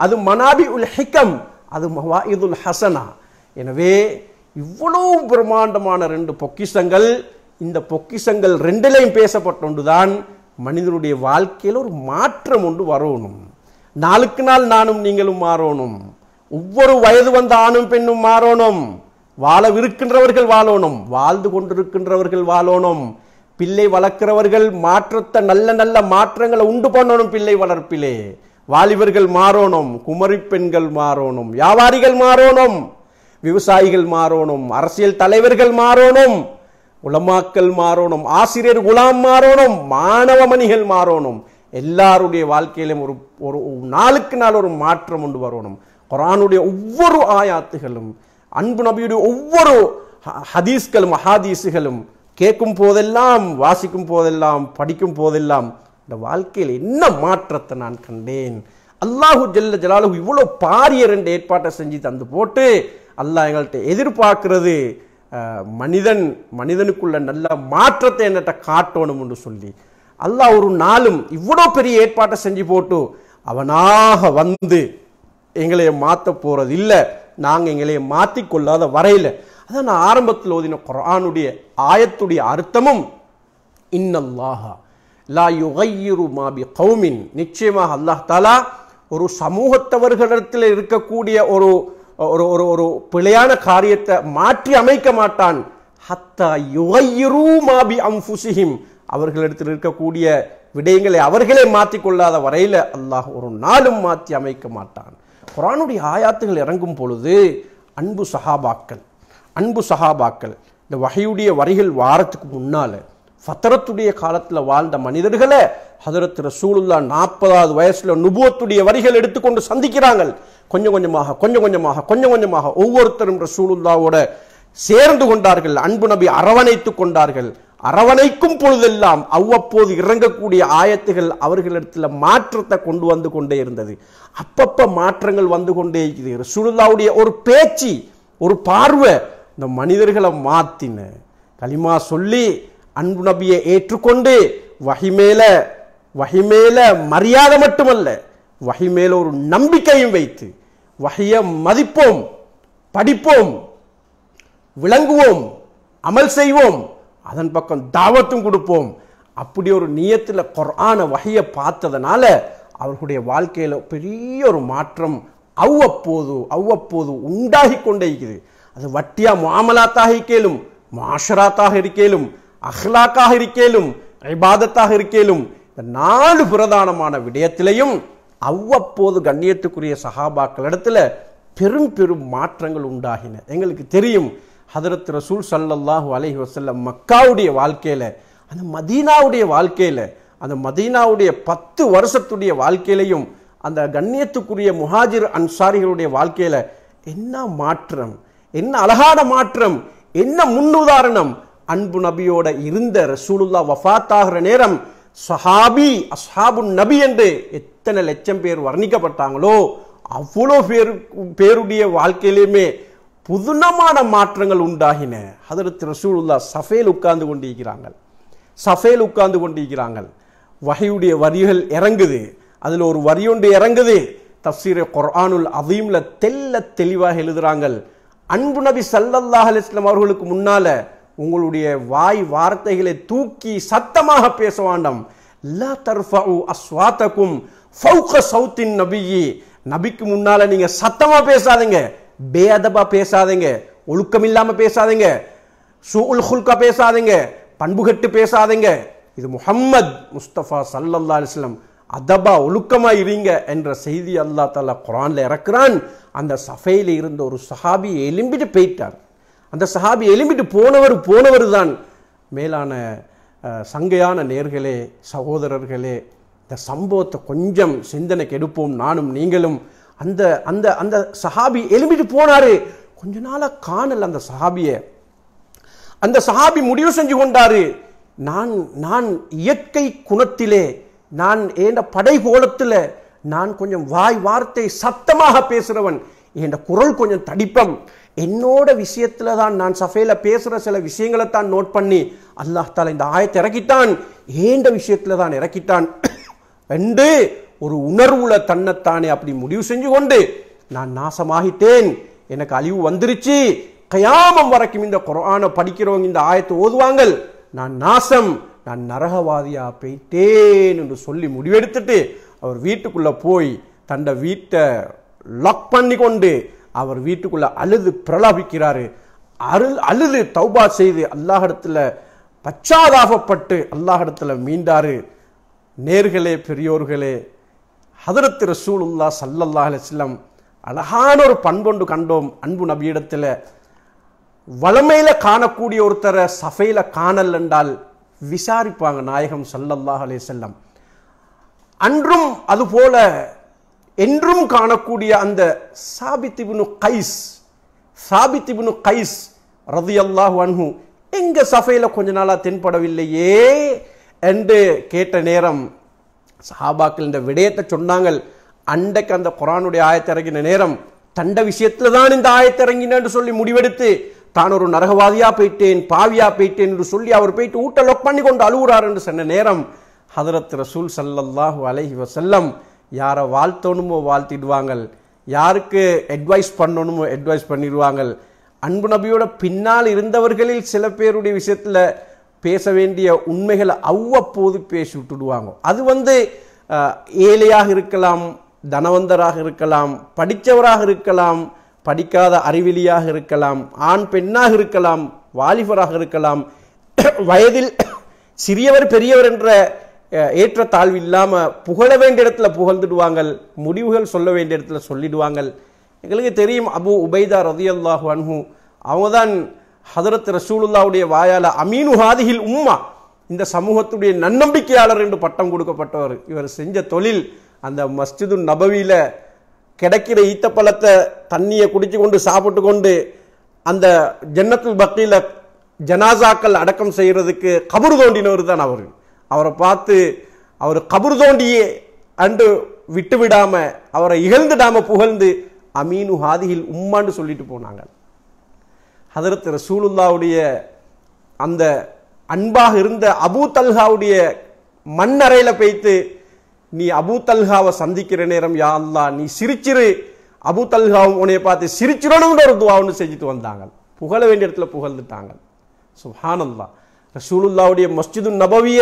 அது மனாபி உல் ஹிக்கம் அது இதுல் ஹசனா எனவே இவ்வளோ பிரம்மாண்டமான ரெண்டு பொக்கிஷங்கள் இந்த பொக்கிஷங்கள் ரெண்டிலையும் பேசப்பட்டொண்டு தான் மனிதனுடைய வாழ்க்கையில் ஒரு மாற்றம் ஒன்று வரணும் நாளுக்கு நாள் நானும் நீங்களும் மாறணும் ஒவ்வொரு வயது வந்த ஆணும் பெண்ணும் மாறணும் வாழவிருக்கின்றவர்கள் வாழணும் வாழ்ந்து கொண்டிருக்கின்றவர்கள் வாழணும் பிள்ளை வளர்க்கிறவர்கள் மாற்றத்தை நல்ல நல்ல மாற்றங்களை உண்டு பண்ணணும் பிள்ளை வளர்ப்பிலே வாலிபர்கள் மாறணும் குமரி பெண்கள் மாறணும் வியாபாரிகள் மாறணும் விவசாயிகள் மாறணும் அரசியல் தலைவர்கள் மாறணும் உலமாக்கல் மாறணும் ஆசிரியர் குலாம் மாறணும் மாணவ மணிகள் மாறணும் எல்லாருடைய வாழ்க்கையிலும் ஒரு ஒரு நாளுக்கு நாள் ஒரு மாற்றம் கொண்டு வரணும் குரானுடைய ஒவ்வொரு ஆயாத்துகளும் அன்பு நபியுடைய ஒவ்வொரு ஹதீஸ்களும் அஹாதீஸுகளும் கேட்கும் போதெல்லாம் வாசிக்கும் போதெல்லாம் படிக்கும் போதெல்லாம் இந்த வாழ்க்கையில் என்ன மாற்றத்தை நான் கண்டேன் அல்லாஹூ ஜல்ல ஜலாலு இவ்வளோ பாரிய ரெண்டு ஏற்பாட்டை செஞ்சு தந்து போட்டு அல்லாஹ் எங்கள்கிட்ட எதிர்பார்க்கறது மனிதன் மனிதனுக்குள்ள நல்ல மாற்றத்தை என்னட்ட காட்டணும் என்று சொல்லி அல்லாஹ் ஒரு நாளும் இவ்வளோ பெரிய ஏற்பாட்டை செஞ்சு போட்டு அவனாக வந்து எங்களை மாற்ற போகிறது இல்லை நாங்கள் எங்களை மாற்றிக்கொள்ளாத வரையில் அதான் நான் ஆரம்பத்தில் ஓதின குரானுடைய ஆயத்துடைய அர்த்தமும் இன்னல்லாஹா லா யுகையிரு மாபி கௌமின் நிச்சயமாக அல்லாஹ் தாலா ஒரு சமூகத்தவர்களிடத்தில் இருக்கக்கூடிய ஒரு ஒரு ஒரு ஒரு பிழையான காரியத்தை மாற்றி அமைக்க மாட்டான் ஹத்தா யுகையிரு மாபி அம்ஃபுசிஹிம் அவர்களிடத்தில் இருக்கக்கூடிய விடயங்களை அவர்களே மாற்றிக்கொள்ளாத வரையில் அல்லாஹ் ஒரு நாளும் மாற்றி அமைக்க மாட்டான் குரானுடைய ஆயாத்துகள் இறங்கும் பொழுது அன்பு சஹாபாக்கள் அன்பு சஹாபாக்கள் இந்த வகையுடைய வரிகள் வாரத்துக்கு முன்னால் ஃபத்தரத்துடைய காலத்தில் வாழ்ந்த மனிதர்களை ஹதரத் ரசூலுல்லா நாற்பதாவது வயசில் நுபுவத்துடைய வரிகள் எடுத்துக்கொண்டு சந்திக்கிறாங்கள் கொஞ்சம் கொஞ்சமாக கொஞ்சம் கொஞ்சமாக கொஞ்சம் கொஞ்சமாக ஒவ்வொருத்தரும் ரசூலுல்லாவோட சேர்ந்து கொண்டார்கள் அன்பு நபி அரவணைத்து கொண்டார்கள் அரவணைக்கும் பொழுதெல்லாம் அவ்வப்போது இறங்கக்கூடிய ஆயத்துகள் அவர்களிடத்தில் மாற்றத்தை கொண்டு வந்து கொண்டே இருந்தது அப்பப்ப மாற்றங்கள் வந்து கொண்டே இருக்குது ரசூலுல்லாவுடைய ஒரு பேச்சு ஒரு பார்வை இந்த மனிதர்களை மாத்தின களிமா சொல்லி அன்பு நபியை ஏற்றுக்கொண்டு வகிமேல வகிமேல மரியாதை மட்டுமல்ல வகிமேல ஒரு நம்பிக்கையும் வைத்து வகையை மதிப்போம் படிப்போம் விளங்குவோம் அமல் செய்வோம் அதன் பக்கம் தாவத்தும் கொடுப்போம் அப்படி ஒரு நியத்தில் குரான வகையை பார்த்ததுனால அவர்களுடைய வாழ்க்கையில் பெரிய ஒரு மாற்றம் அவ்வப்போது அவ்வப்போது உண்டாகி கொண்டே இருக்குது அது வட்டியா மாமலாத்தாக இருக்கேலும் மாஷராத்தாக இருக்கேலும் அஹ்லாக்காக இருக்கேலும் ஐபாதத்தாக இருக்கேலும் இந்த நாலு பிரதானமான விடயத்திலையும் அவ்வப்போது கண்ணியத்துக்குரிய சஹாபாக்கள் இடத்துல பெரும் பெரும் மாற்றங்கள் உண்டாகின எங்களுக்கு தெரியும் ஹதரத் ரசூல் சல்லல்லாஹு அலஹி வசல்லம் மக்காவுடைய வாழ்க்கையில் அந்த மதீனாவுடைய வாழ்க்கையில் அந்த மதீனாவுடைய பத்து வருஷத்துடைய வாழ்க்கையிலையும் அந்த கண்ணியத்துக்குரிய முஹாஜிர் அன்சாரிகளுடைய வாழ்க்கையில் என்ன மாற்றம் என்ன அழகான மாற்றம் என்ன முன்னுதாரணம் அன்பு நபியோட இருந்த ரசூலுல்லா வஃபாத்தாகிற நேரம் சஹாபி அஸ்ஹாபுன் நபி என்று எத்தனை லட்சம் பேர் வர்ணிக்கப்பட்டாங்களோ அவ்வளோ பேர் பேருடைய வாழ்க்கையிலுமே புதுனமான மாற்றங்கள் உண்டாகின அதற்கு ரசூலுல்லா சஃபேல் உட்கார்ந்து கொண்டிருக்கிறாங்க சஃபேல் உட்கார்ந்து கொண்டிருக்கிறாங்க வகையுடைய வரிகள் இறங்குது அதில் ஒரு வரியொன்று இறங்குது தப்சீர குர்ஆனுல் அதீமில் தெல்ல தெளிவாக எழுதுகிறாங்க அன்பு நபி சல்லல்லாஹ் அலிஸ்லாம் அவர்களுக்கு முன்னால் உங்களுடைய வாய் வார்த்தைகளை தூக்கி சத்தமாக பேச வேண்டாம் லா தர்ஃபு அஸ்வாத்தக்கும் ஃபவுக சவுத்தின் நபியி நபிக்கு முன்னால நீங்கள் சத்தமாக பேசாதீங்க பேதபாக பேசாதீங்க ஒழுக்கம் இல்லாமல் பேசாதீங்க சூல் ஹுல்கா பேசாதீங்க பண்புகட்டு பேசாதீங்க இது முஹம்மத் முஸ்தபா சல்லல்லா அலிஸ்லாம் அதபா ஒழுக்கமாக இருங்க என்ற செய்தி அல்லா தாலா குரானில் இறக்குறான் அந்த சஃபையில் இருந்த ஒரு சஹாபி எலும்பிட்டு போயிட்டார் அந்த சஹாபி எலும்பிட்டு போனவர் போனவர் தான் மேலான சங்கையான நேர்களே சகோதரர்களே இந்த சம்பவத்தை கொஞ்சம் சிந்தனைக்கு எடுப்போம் நானும் நீங்களும் அந்த அந்த அந்த சஹாபி எலும்பிட்டு போனார் கொஞ்ச நாளாக காணல் அந்த சஹாபியை அந்த சஹாபி முடிவு செஞ்சு கொண்டாரு நான் நான் இயற்கை குணத்திலே நான் ஏண்ட கோலத்தில் நான் கொஞ்சம் வாய் வார்த்தை சத்தமாக பேசுகிறவன் என்ற குரல் கொஞ்சம் தடிப்பம் என்னோட விஷயத்துல தான் நான் சஃபையில் பேசுகிற சில விஷயங்களை தான் நோட் பண்ணி அல்லாஹால இந்த ஆயத்தை இறக்கிட்டான் ஏண்ட விஷயத்தில் தான் இறக்கிட்டான் ரெண்டு ஒரு உணர்வுல தன்னைத்தானே அப்படி முடிவு செஞ்சு கொண்டு நான் நாசமாகிட்டேன் எனக்கு அழிவு வந்துருச்சு கயாமம் வரைக்கும் இந்த குரான படிக்கிறவங்க இந்த ஆயத்தை ஓதுவாங்க நான் நாசம் நான் நரகவாதியா போயிட்டேன் என்று சொல்லி முடிவெடுத்துட்டு அவர் வீட்டுக்குள்ளே போய் தண்டை வீட்டை லாக் பண்ணி கொண்டு அவர் வீட்டுக்குள்ளே அழுது பிரலாபிக்கிறாரு அரு அழுது தௌபா செய்து அல்லாஹிடத்தில் பச்சாதாபப்பட்டு அல்லாஹிடத்தில் மீண்டாரு நேர்களே பெரியோர்களே ஹதரத் ரசூலுல்லா சல்லல்லா அலிஸ்லம் அழகான ஒரு பண்பொண்டு கண்டோம் அன்பு நபியிடத்தில் வளமையில் காணக்கூடிய ஒருத்தரை சஃபையில் காணல் என்றால் விசாரிப்பாங்க நாயகம் சல்லல்லாஹ் அலே செல்லம் அன்றும் அதுபோல என்றும் காணக்கூடிய அந்த சாபித்திபுனு கைஸ் சாபித்திபுனு கைஸ் ரதி அல்லாஹு அன்ஹு எங்க சஃபையில் கொஞ்ச நாளாக தென்படவில்லையே என்று கேட்ட நேரம் சஹாபாக்கள் இந்த விடயத்தை சொன்னாங்க அண்டைக்கு அந்த குரானுடைய ஆயத்தை இறங்கின நேரம் தண்ட விஷயத்தில் தான் இந்த ஆயத்தை என்று சொல்லி முடிவெடுத்து தான் ஒரு நரகவாதியா போயிட்டேன் பாவியா போயிட்டேன் என்று சொல்லி அவர் போயிட்டு ஊட்ட லொக் பண்ணி கொண்டு அழுகுறார் என்று சொன்ன நேரம் ஹதரத் ரசூல் சல்லல்லாஹு அலஹி வசல்லம் யாரை வாழ்த்தணுமோ வாழ்த்திடுவாங்கள் யாருக்கு அட்வைஸ் பண்ணணுமோ அட்வைஸ் பண்ணிடுவாங்கள் அன்பு நபியோட பின்னால் இருந்தவர்களில் சில பேருடைய விஷயத்தில் பேச வேண்டிய உண்மைகளை அவ்வப்போது பேசி விட்டுடுவாங்க அது வந்து ஏழையாக இருக்கலாம் தனவந்தராக இருக்கலாம் படித்தவராக இருக்கலாம் படிக்காத அறிவிலியாக இருக்கலாம் ஆண் பெண்ணாக இருக்கலாம் வாலிபராக இருக்கலாம் வயதில் சிறியவர் பெரியவர் என்ற ஏற்றத்தாழ்வு இல்லாமல் புகழ வேண்டிய இடத்துல புகழ்ந்துடுவாங்க முடிவுகள் சொல்ல வேண்டிய இடத்துல சொல்லிடுவாங்கள் எங்களுக்கு தெரியும் அபு உபைதா ரதியல்லாஹு அன்ஹு அவங்க தான் ஹதரத் ரசூலுல்லாவுடைய வாயால் அமீனு ஹாதிஹில் உம்மா இந்த சமூகத்துடைய நன்னம்பிக்கையாளர் என்று பட்டம் கொடுக்கப்பட்டவர் இவர் செஞ்ச தொழில் அந்த மஸ்ஜிது நபவியில் கிடைக்கிற ஈத்தப்பழத்தை தண்ணியை குடிச்சு கொண்டு சாப்பிட்டு கொண்டு அந்த ஜன்னத்து பக்தியில் ஜனாசாக்கள் அடக்கம் செய்கிறதுக்கு கபறு தோண்டினவர் தான் அவர் அவரை பார்த்து அவர் கபர் தோண்டியே அன்று விட்டு விடாம அவரை இகழ்ந்துடாம புகழ்ந்து அமீனு ஹாதிகில் உம்மான்னு சொல்லிட்டு போனாங்க ஹதரத் ரசூலுல்லாவுடைய அந்த அன்பாக இருந்த அபு தல்ஹாவுடைய மண்ணறையில் போய்த்து நீ அபூ தல்ஹாவை சந்திக்கிற நேரம் யா நீ சிரிச்சிரு அபூ தல்ஹாவும் உன்னைய பார்த்து சிரிச்சிடணும்னு ஒரு துவாவுன்னு செஞ்சுட்டு வந்தாங்க புகழ வேண்டிய இடத்துல புகழ்ந்துட்டாங்க சுஹானந்தா ரசூலுல்லாவுடைய மஸ்ஜிது நபவிய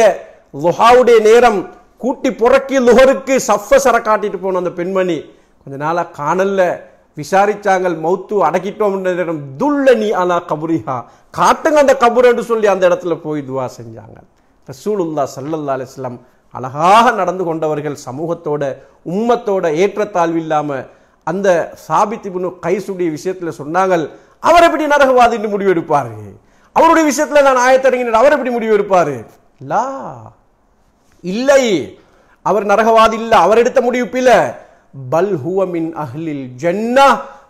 லுஹாவுடைய நேரம் கூட்டி புறக்கி லுஹருக்கு சஃப சர காட்டிட்டு போன அந்த பெண்மணி கொஞ்ச நாளாக காணல்ல விசாரிச்சாங்க மௌத்து அடக்கிட்டோம் நேரம் துல்லனி அலா கபுரிஹா காட்டுங்க அந்த கபூர் என்று சொல்லி அந்த இடத்துல போய் துவா செஞ்சாங்க ரசூலுல்லா சல்லல்லா அலிஸ்லாம் அழகாக நடந்து கொண்டவர்கள் சமூகத்தோட உம்மத்தோட ஏற்றத்தாழ்வு இல்லாம அந்த சாபித் இப்னு கைசுடைய விஷயத்தில் சொன்னாங்க அவர் எப்படி நரகவாதின்னு முடிவெடுப்பார் அவருடைய விஷயத்தில் நான் ஆயத்தடங்கினர் அவர் எப்படி முடிவெடுப்பாரு லா இல்லை அவர் நரகவாதி இல்லை அவர் எடுத்த முடிவு பில பல் ஹூவமின் அஹ்லில் ஜென்னா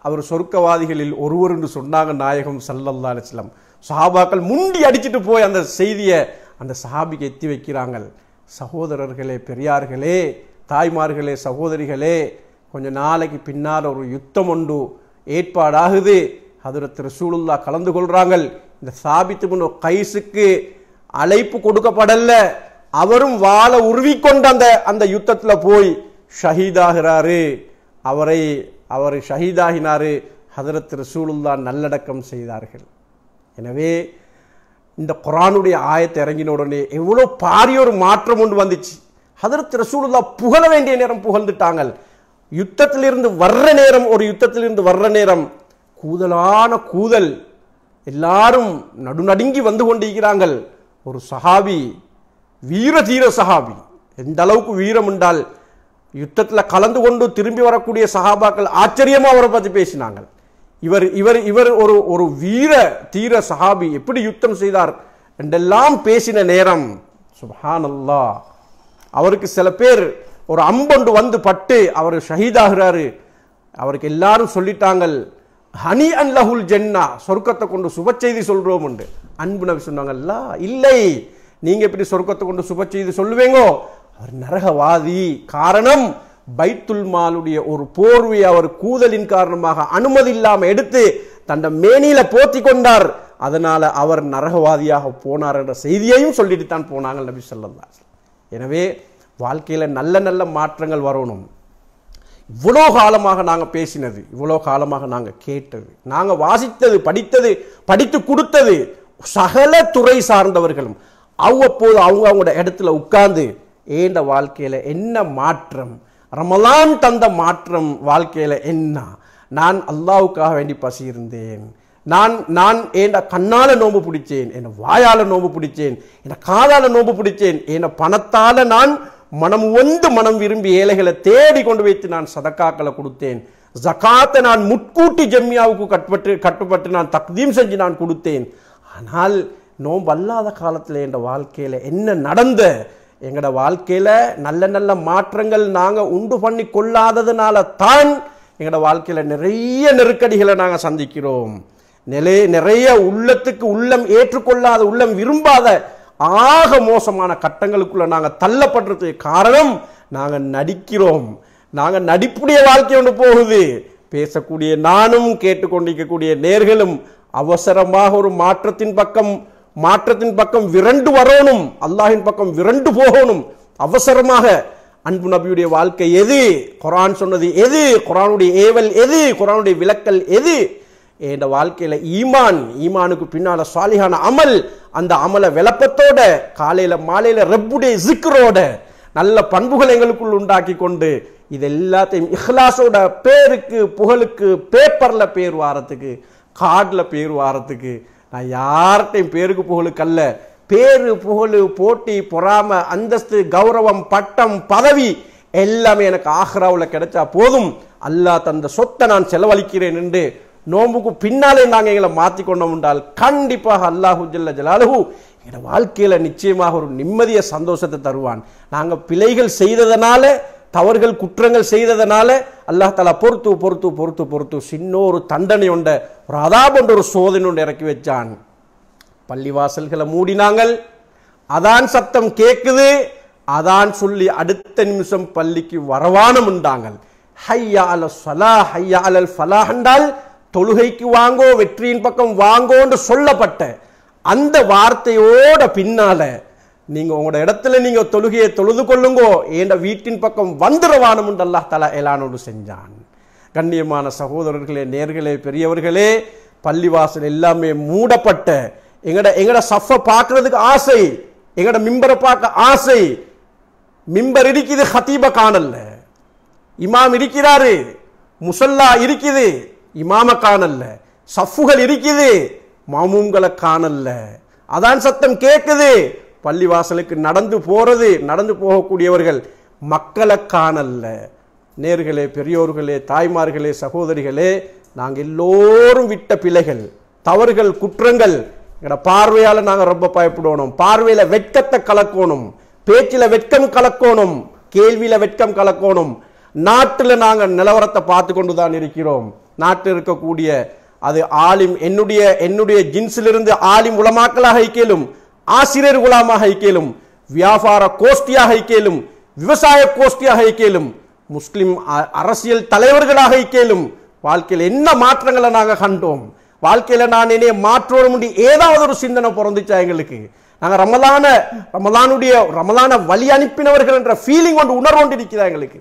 அவர் சொர்க்கவாதிகளில் ஒருவர் என்று சொன்னாங்க நாயகம் சல்லல்லா அலிஸ்லாம் சஹாபாக்கள் முண்டி அடிச்சுட்டு போய் அந்த செய்தியை அந்த சஹாபிக்கு எத்தி வைக்கிறாங்க சகோதரர்களே பெரியார்களே தாய்மார்களே சகோதரிகளே கொஞ்சம் நாளைக்கு பின்னால் ஒரு யுத்தம் ஒன்று ஏற்பாடாகுது ஹதுரத் ரசூலுல்லா கலந்து கொள்கிறாங்க இந்த சாபித்து கைஸுக்கு அழைப்பு கொடுக்கப்படலை அவரும் வாழ உருவிக்கொண்டு அந்த அந்த யுத்தத்தில் போய் ஷஹீதாகிறாரு அவரை அவர் ஷஹீதாகினாரு ஹதரத் ரசூலுல்லா நல்லடக்கம் செய்தார்கள் எனவே இந்த குரானுடைய ஆயத்தை இறங்கின உடனே எவ்வளோ பாரிய ஒரு மாற்றம் ஒன்று வந்துச்சு ஹதரத் ரசூலுல்லா புகழ வேண்டிய நேரம் புகழ்ந்துட்டாங்க யுத்தத்திலிருந்து வர்ற நேரம் ஒரு யுத்தத்திலிருந்து வர்ற நேரம் கூதலான கூதல் எல்லாரும் நடுநடுங்கி வந்து கொண்டிருக்கிறாங்கள் ஒரு சஹாபி வீரதீர சகாபி சஹாபி எந்த அளவுக்கு வீரம் உண்டால் யுத்தத்தில் கலந்து கொண்டு திரும்பி வரக்கூடிய சஹாபாக்கள் ஆச்சரியமாக அவரை பற்றி பேசினாங்க இவர் இவர் இவர் ஒரு ஒரு வீர தீர சஹாபி எப்படி யுத்தம் செய்தார் என்றெல்லாம் பேசின நேரம் சுபஹானல்லா அவருக்கு சில பேர் ஒரு அம்பொண்டு வந்து பட்டு அவர் ஷஹீதாகிறாரு அவருக்கு எல்லாரும் சொல்லிட்டாங்கள் ஹனி அன் லஹுல் ஜென்னா சொர்க்கத்தை கொண்டு சுப செய்தி சொல்கிறோம் உண்டு அன்பு நபி சொன்னாங்கல்ல இல்லை நீங்க எப்படி சொர்க்கத்தை கொண்டு சுப செய்து சொல்லுவீங்கோ அவர் நரகவாதி காரணம் பைத்துல் மாலுடைய ஒரு போர்வை அவர் கூதலின் காரணமாக அனுமதி இல்லாமல் எடுத்து தன்னை மேனியில போத்தி கொண்டார் அதனால அவர் நரகவாதியாக போனார் என்ற செய்தியையும் சொல்லிட்டு தான் போனாங்க நபி சொல்லல்லா எனவே வாழ்க்கையில நல்ல நல்ல மாற்றங்கள் வரணும் இவ்வளோ காலமாக நாங்கள் பேசினது இவ்வளோ காலமாக நாங்கள் கேட்டது நாங்கள் வாசித்தது படித்தது படித்து கொடுத்தது சகல துறை சார்ந்தவர்களும் அவ்வப்போது அவங்க அவங்களோட இடத்துல உட்கார்ந்து ஏண்ட வாழ்க்கையில் என்ன மாற்றம் ரமலான் தந்த மாற்றம் வாழ்க்கையில் என்ன நான் அல்லாவுக்காக வேண்டி பசியிருந்தேன் நான் நான் ஏண்ட கண்ணால் நோம்பு பிடிச்சேன் என் வாயால் நோம்பு பிடிச்சேன் என் காதால் நோம்பு பிடிச்சேன் என் பணத்தால் நான் மனம் ஒன்று மனம் விரும்பி ஏழைகளை தேடி கொண்டு வைத்து நான் சதக்காக்களை கொடுத்தேன் ஜகாத்தை நான் முட்கூட்டி ஜெம்யாவுக்கு கட்டுப்பட்டு கட்டுப்பட்டு நான் தக்தீம் செஞ்சு நான் கொடுத்தேன் ஆனால் நோம்பல்லாத காலத்தில் என்ற வாழ்க்கையில் என்ன நடந்த எங்களோட வாழ்க்கையில் நல்ல நல்ல மாற்றங்கள் நாங்கள் உண்டு பண்ணி கொள்ளாததுனால தான் எங்களோட வாழ்க்கையில் நிறைய நெருக்கடிகளை நாங்கள் சந்திக்கிறோம் நிலை நிறைய உள்ளத்துக்கு உள்ளம் ஏற்றுக்கொள்ளாத உள்ளம் விரும்பாத ஆக மோசமான கட்டங்களுக்குள்ளே நாங்கள் தள்ளப்படுறதுக்கு காரணம் நாங்கள் நடிக்கிறோம் நாங்கள் நடிப்புடைய வாழ்க்கை ஒன்று போகுது பேசக்கூடிய நானும் கேட்டுக்கொண்டிருக்கக்கூடிய நேர்களும் அவசரமாக ஒரு மாற்றத்தின் பக்கம் மாற்றத்தின் பக்கம் விரண்டு வரணும் அல்லாஹின் பக்கம் விரண்டு போகணும் அவசரமாக அன்பு நபியுடைய வாழ்க்கை எது குரான் சொன்னது எது குரானுடைய ஏவல் எது குரானுடைய விளக்கல் எது என்ற வாழ்க்கையில் ஈமான் ஈமானுக்கு பின்னால் சாலிகான அமல் அந்த அமல விளப்பத்தோட காலையில் மாலையில் ரெப்புடைய சிக்கரோட நல்ல பண்புகளை எங்களுக்குள் உண்டாக்கி கொண்டு இது எல்லாத்தையும் இஹ்லாஸோட பேருக்கு புகழுக்கு பேப்பரில் பேர் வாரத்துக்கு கார்டில் பேர் வாரத்துக்கு நான் யார்கிட்டையும் பேருக்கு கல்ல பேரு புகழு போட்டி பொறாம அந்தஸ்து கௌரவம் பட்டம் பதவி எல்லாமே எனக்கு ஆஹ்ராவில் கிடைச்சா போதும் அல்லா தந்த சொத்தை நான் செலவழிக்கிறேன் என்று நோம்புக்கு பின்னாலே நாங்கள் எங்களை மாற்றி கொண்டோம் என்றால் கண்டிப்பாக அல்லாஹூ ஜல்ல ஜலாலு எங்களோட வாழ்க்கையில் நிச்சயமாக ஒரு நிம்மதிய சந்தோஷத்தை தருவான் நாங்கள் பிழைகள் செய்ததனால தவறுகள் குற்றங்கள் செய்ததனால அல்லாஹ் தலா பொறுத்து பொறுத்து பொறுத்து பொறுத்து சின்ன ஒரு தண்டனை உண்ட ஒரு அதாபன்ற ஒரு சோதனை ஒன்று இறக்கி வச்சான் பள்ளிவாசல்களை மூடினாங்கள் அதான் சத்தம் கேட்குது அதான் சொல்லி அடுத்த நிமிஷம் பள்ளிக்கு வரவானம் உண்டாங்கள் ஹையா சலா ஹையா ஃபலா என்றால் தொழுகைக்கு வாங்கோ வெற்றியின் பக்கம் வாங்கோன்னு சொல்லப்பட்ட அந்த வார்த்தையோட பின்னால நீங்கள் உங்களோட இடத்துல நீங்கள் தொழுகையை தொழுது கொள்ளுங்கோ ஏண்ட வீட்டின் பக்கம் வந்துடுவானும் அல்லாஹ் தலா எலானோடு செஞ்சான் கண்ணியமான சகோதரர்களே நேர்களே பெரியவர்களே பள்ளிவாசல் எல்லாமே மூடப்பட்ட எங்கட எங்கட சஃப பார்க்கறதுக்கு ஆசை எங்கட மிம்பரை பார்க்க ஆசை மிம்பர் இருக்குது ஹத்தீப காணல்ல இமாம் இருக்கிறாரு முசல்லா இருக்குது இமாம காணல்ல சஃப்புகள் இருக்குது மாமூம்களை காணல்ல அதான் சத்தம் கேட்குது பள்ளி வாசலுக்கு நடந்து போகிறது நடந்து போகக்கூடியவர்கள் மக்களை காணல்ல நேர்களே பெரியோர்களே தாய்மார்களே சகோதரிகளே நாங்கள் எல்லோரும் விட்ட பிழைகள் தவறுகள் குற்றங்கள் எங்களோட பார்வையால் நாங்கள் ரொம்ப பயப்படணும் பார்வையில் வெட்கத்தை கலக்கணும் பேச்சில் வெட்கம் கலக்கணும் கேள்வியில் வெட்கம் கலக்கணும் நாட்டில் நாங்கள் நிலவரத்தை பார்த்து கொண்டு தான் இருக்கிறோம் நாட்டில் இருக்கக்கூடிய அது ஆலிம் என்னுடைய என்னுடைய ஜின்ஸிலிருந்து ஆலிம் உளமாக்கலாக கேளும் ஆசிரியர் ஆசிரியர்களாமாக இக்கேலும் வியாபார கோஷ்டியாக இக்கேலும் விவசாய கோஷ்டியாக இக்கேலும் முஸ்லிம் அரசியல் தலைவர்களாக இக்கேலும் வாழ்க்கையில் என்ன மாற்றங்களை நாங்கள் கண்டோம் வாழ்க்கையில் நான் என்னைய மாற்றோம் ஏதாவது ஒரு சிந்தனை பிறந்துச்சா எங்களுக்கு நாங்கள் ரமலான ரமலானுடைய ரமலான வழி அனுப்பினவர்கள் என்ற ஃபீலிங் கொண்டு உணர்வோண்டு ஒன்று இருக்கிறா எங்களுக்கு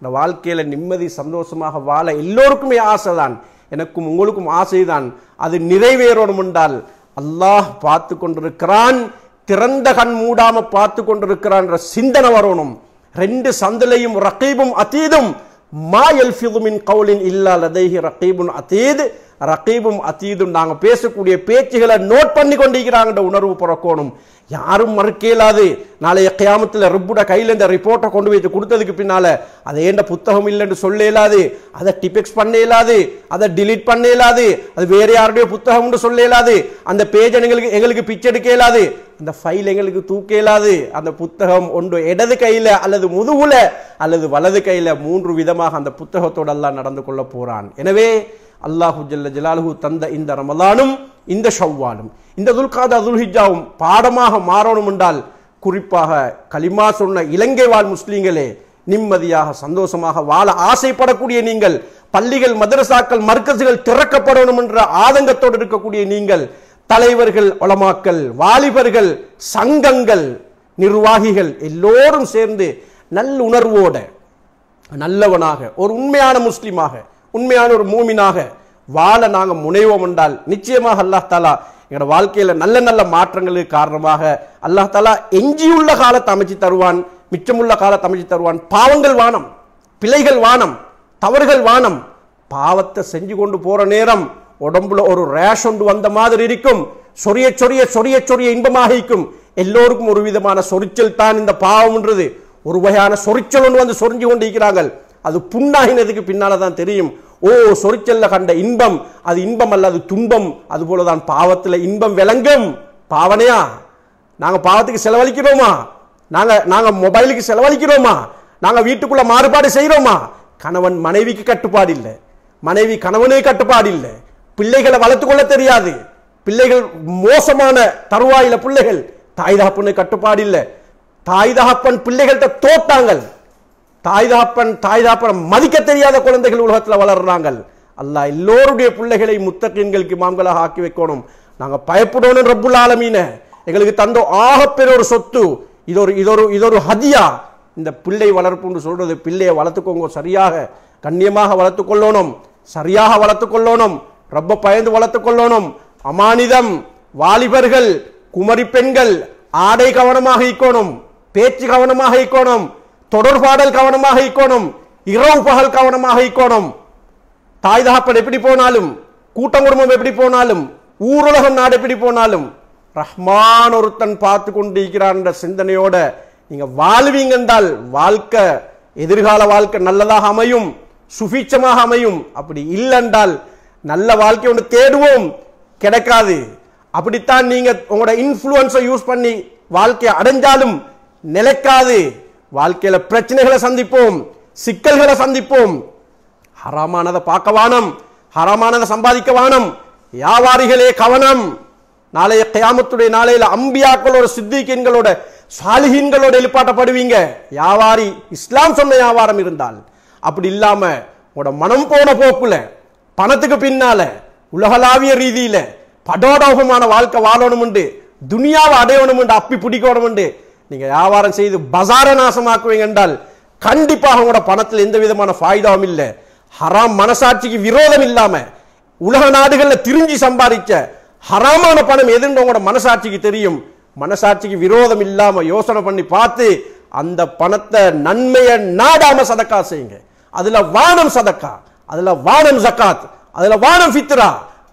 இந்த வாழ்க்கையில் நிம்மதி சந்தோஷமாக வாழ எல்லோருக்குமே ஆசை தான் எனக்கும் உங்களுக்கும் ஆசை தான் அது நிறைவேறணும் என்றால் அல்லாஹ் பார்த்து கொண்டிருக்கிறான் திறந்த கண் மூடாம பார்த்து கொண்டிருக்கிறான்ற சிந்தனை வரணும் ரெண்டு சந்தலையும் ரகீபும் அத்தீதும் மா எல்ஃபிதுமின் கவுலின் இல்லா லதைஹி ரகீபுன் அத்தீது ரகீபும் அத்தீதும் நாங்கள் பேசக்கூடிய பேச்சுகளை நோட் பண்ணி கொண்டிருக்கிறாங்கன்ற உணர்வு பிறக்கணும் யாரும் மறுக்க இயலாது நாளைய கியாமத்தில் ரிப்புட கையில் இந்த ரிப்போர்ட்டை கொண்டு வைத்து கொடுத்ததுக்கு பின்னால் அதை ஏண்ட புத்தகம் இல்லைன்னு சொல்ல இயலாது அதை டிபெக்ஸ் பண்ண இயலாது அதை டிலீட் பண்ண இயலாது அது வேறு யாருடைய புத்தகம்னு சொல்ல இயலாது அந்த பேஜ் எங்களுக்கு எங்களுக்கு பிச்சை எடுக்க இயலாது அந்த ஃபைல் எங்களுக்கு தூக்க இயலாது அந்த புத்தகம் ஒன்று இடது கையில் அல்லது முதுகுல அல்லது வலது கையில் மூன்று விதமாக அந்த புத்தகத்தோடெல்லாம் நடந்து கொள்ள போகிறான் எனவே அல்லாஹு ஜல்ல ஜலாலுஹு தந்த இந்த ரமலானும் இந்த ஷவ்வாலும் இந்த துல்காதா துல்ஹிஜாவும் பாடமாக மாறணும் என்றால் குறிப்பாக கலிமா சொன்ன இலங்கை வாழ் முஸ்லீம்களே நிம்மதியாக சந்தோஷமாக வாழ ஆசைப்படக்கூடிய நீங்கள் பள்ளிகள் மதரசாக்கள் மர்க்கசுகள் திறக்கப்படணும் என்ற ஆதங்கத்தோடு இருக்கக்கூடிய நீங்கள் தலைவர்கள் வளமாக்கல் வாலிபர்கள் சங்கங்கள் நிர்வாகிகள் எல்லோரும் சேர்ந்து நல்லுணர்வோட நல்லவனாக ஒரு உண்மையான முஸ்லீமாக உண்மையான ஒரு மூமினாக வாழ நாங்கள் முனைவோம் என்றால் நிச்சயமாக அல்லாஹ் தாலா எங்களோட வாழ்க்கையில் நல்ல நல்ல மாற்றங்களுக்கு காரணமாக அல்லாஹ் தாலா எஞ்சியுள்ள காலத்தை அமைச்சு தருவான் மிச்சமுள்ள காலத்தை அமைச்சு தருவான் பாவங்கள் வானம் பிழைகள் வானம் தவறுகள் வானம் பாவத்தை செஞ்சு கொண்டு போகிற நேரம் உடம்புல ஒரு ரேஷ் ஒன்று வந்த மாதிரி இருக்கும் சொரிய சொரிய சொரிய சொரிய இன்பமாக இருக்கும் எல்லோருக்கும் ஒரு விதமான சொரிச்சல் தான் இந்த பாவம்ன்றது ஒரு வகையான சொரிச்சல் ஒன்று வந்து சொரிஞ்சு கொண்டு இருக்கிறார்கள் அது புண்ணாகினதுக்கு பின்னால தான் தெரியும் ஓ சொற்செல்ல கண்ட இன்பம் அது இன்பம் அல்ல அது துன்பம் அது போலதான் பாவத்தில் இன்பம் விளங்கும் பாவனையா நாங்கள் பாவத்துக்கு செலவழிக்கிறோமா நாங்கள் நாங்கள் மொபைலுக்கு செலவழிக்கிறோமா நாங்கள் வீட்டுக்குள்ள மாறுபாடு செய்கிறோமா கணவன் மனைவிக்கு கட்டுப்பாடு இல்லை மனைவி கணவனே கட்டுப்பாடு இல்லை பிள்ளைகளை வளர்த்துக்கொள்ள தெரியாது பிள்ளைகள் மோசமான தருவாயில் பிள்ளைகள் தாய் தகப்பனுக்கு கட்டுப்பாடு இல்லை தாய் தகப்பன் பிள்ளைகள்கிட்ட தோட்டாங்கள் தாய் தாப்பன் தாய் தாப்பன் மதிக்க தெரியாத குழந்தைகள் உலகத்தில் வளர்றாங்க அல்லா எல்லோருடைய பிள்ளைகளை முத்தகீன்களுக்கு மாம்களாக ஆக்கி வைக்கணும் நாங்கள் பயப்படணும் ரப்புல் ஆலமீன எங்களுக்கு தந்த ஆகப்பெரிய ஒரு சொத்து இது ஒரு இது ஒரு இது ஒரு ஹதியா இந்த பிள்ளை வளர்ப்புன்னு சொல்கிறது பிள்ளையை வளர்த்துக்கோங்க சரியாக கண்ணியமாக வளர்த்துக்கொள்ளணும் சரியாக வளர்த்துக்கொள்ளணும் ரொம்ப பயந்து வளர்த்துக்கொள்ளணும் அமானிதம் வாலிபர்கள் குமரி பெண்கள் ஆடை கவனமாக இக்கணும் பேச்சு கவனமாக இக்கணும் தொடர்பாடல் கவனமாக இக்கோணும் இரவு பகல் கவனமாக இக்கோணும் தாய் தகப்பன் எப்படி போனாலும் கூட்டம் குடும்பம் எப்படி போனாலும் ஊருலகம் நாடு எப்படி போனாலும் ரஹ்மான் ஒருத்தன் பார்த்து கொண்டு இருக்கிறான்ற சிந்தனையோட நீங்க வாழ்வீங்க என்றால் வாழ்க்கை எதிர்கால வாழ்க்கை நல்லதாக அமையும் சுபீட்சமாக அமையும் அப்படி இல்லைன்றால் நல்ல வாழ்க்கை ஒன்று தேடுவோம் கிடைக்காது அப்படித்தான் நீங்க உங்களோட இன்ஃப்ளூயன்ஸை யூஸ் பண்ணி வாழ்க்கையை அடைஞ்சாலும் நிலைக்காது வாழ்க்கையில பிரச்சனைகளை சந்திப்போம் சிக்கல்களை சந்திப்போம் ஹராமானதை பார்க்க வானம் ஹராமானதை சம்பாதிக்க வானம் வியாபாரிகளே கவனம் நாளைய கயாமத்துடைய நாளையில அம்பியாக்களோட சித்திகின்களோட சாலிகின்களோட எழுப்பாட்டப்படுவீங்க வியாபாரி இஸ்லாம் சொன்ன வியாபாரம் இருந்தால் அப்படி இல்லாம உட மனம் போன போக்குல பணத்துக்கு பின்னால உலகளாவிய ரீதியில படோடோகமான வாழ்க்கை வாழணும் உண்டு துனியாவை அடையணும் உண்டு அப்பி பிடிக்கணும் உண்டு நீங்கள் வியாபாரம் செய்து பசாரை நாசமாக்குவீங்க என்றால் கண்டிப்பாக உங்களோட பணத்தில் எந்த விதமான ஃபாய்தாவும் இல்லை ஹராம் மனசாட்சிக்கு விரோதம் இல்லாமல் உலக நாடுகளில் திரிஞ்சு சம்பாதிச்ச ஹராமான பணம் எதுன்னு உங்களோட மனசாட்சிக்கு தெரியும் மனசாட்சிக்கு விரோதம் இல்லாமல் யோசனை பண்ணி பார்த்து அந்த பணத்தை நன்மையை நாடாம சதக்கா செய்யுங்க அதுல வானம் சதக்கா அதுல வானம் சக்காத் அதுல வானம் ஃபித்ரா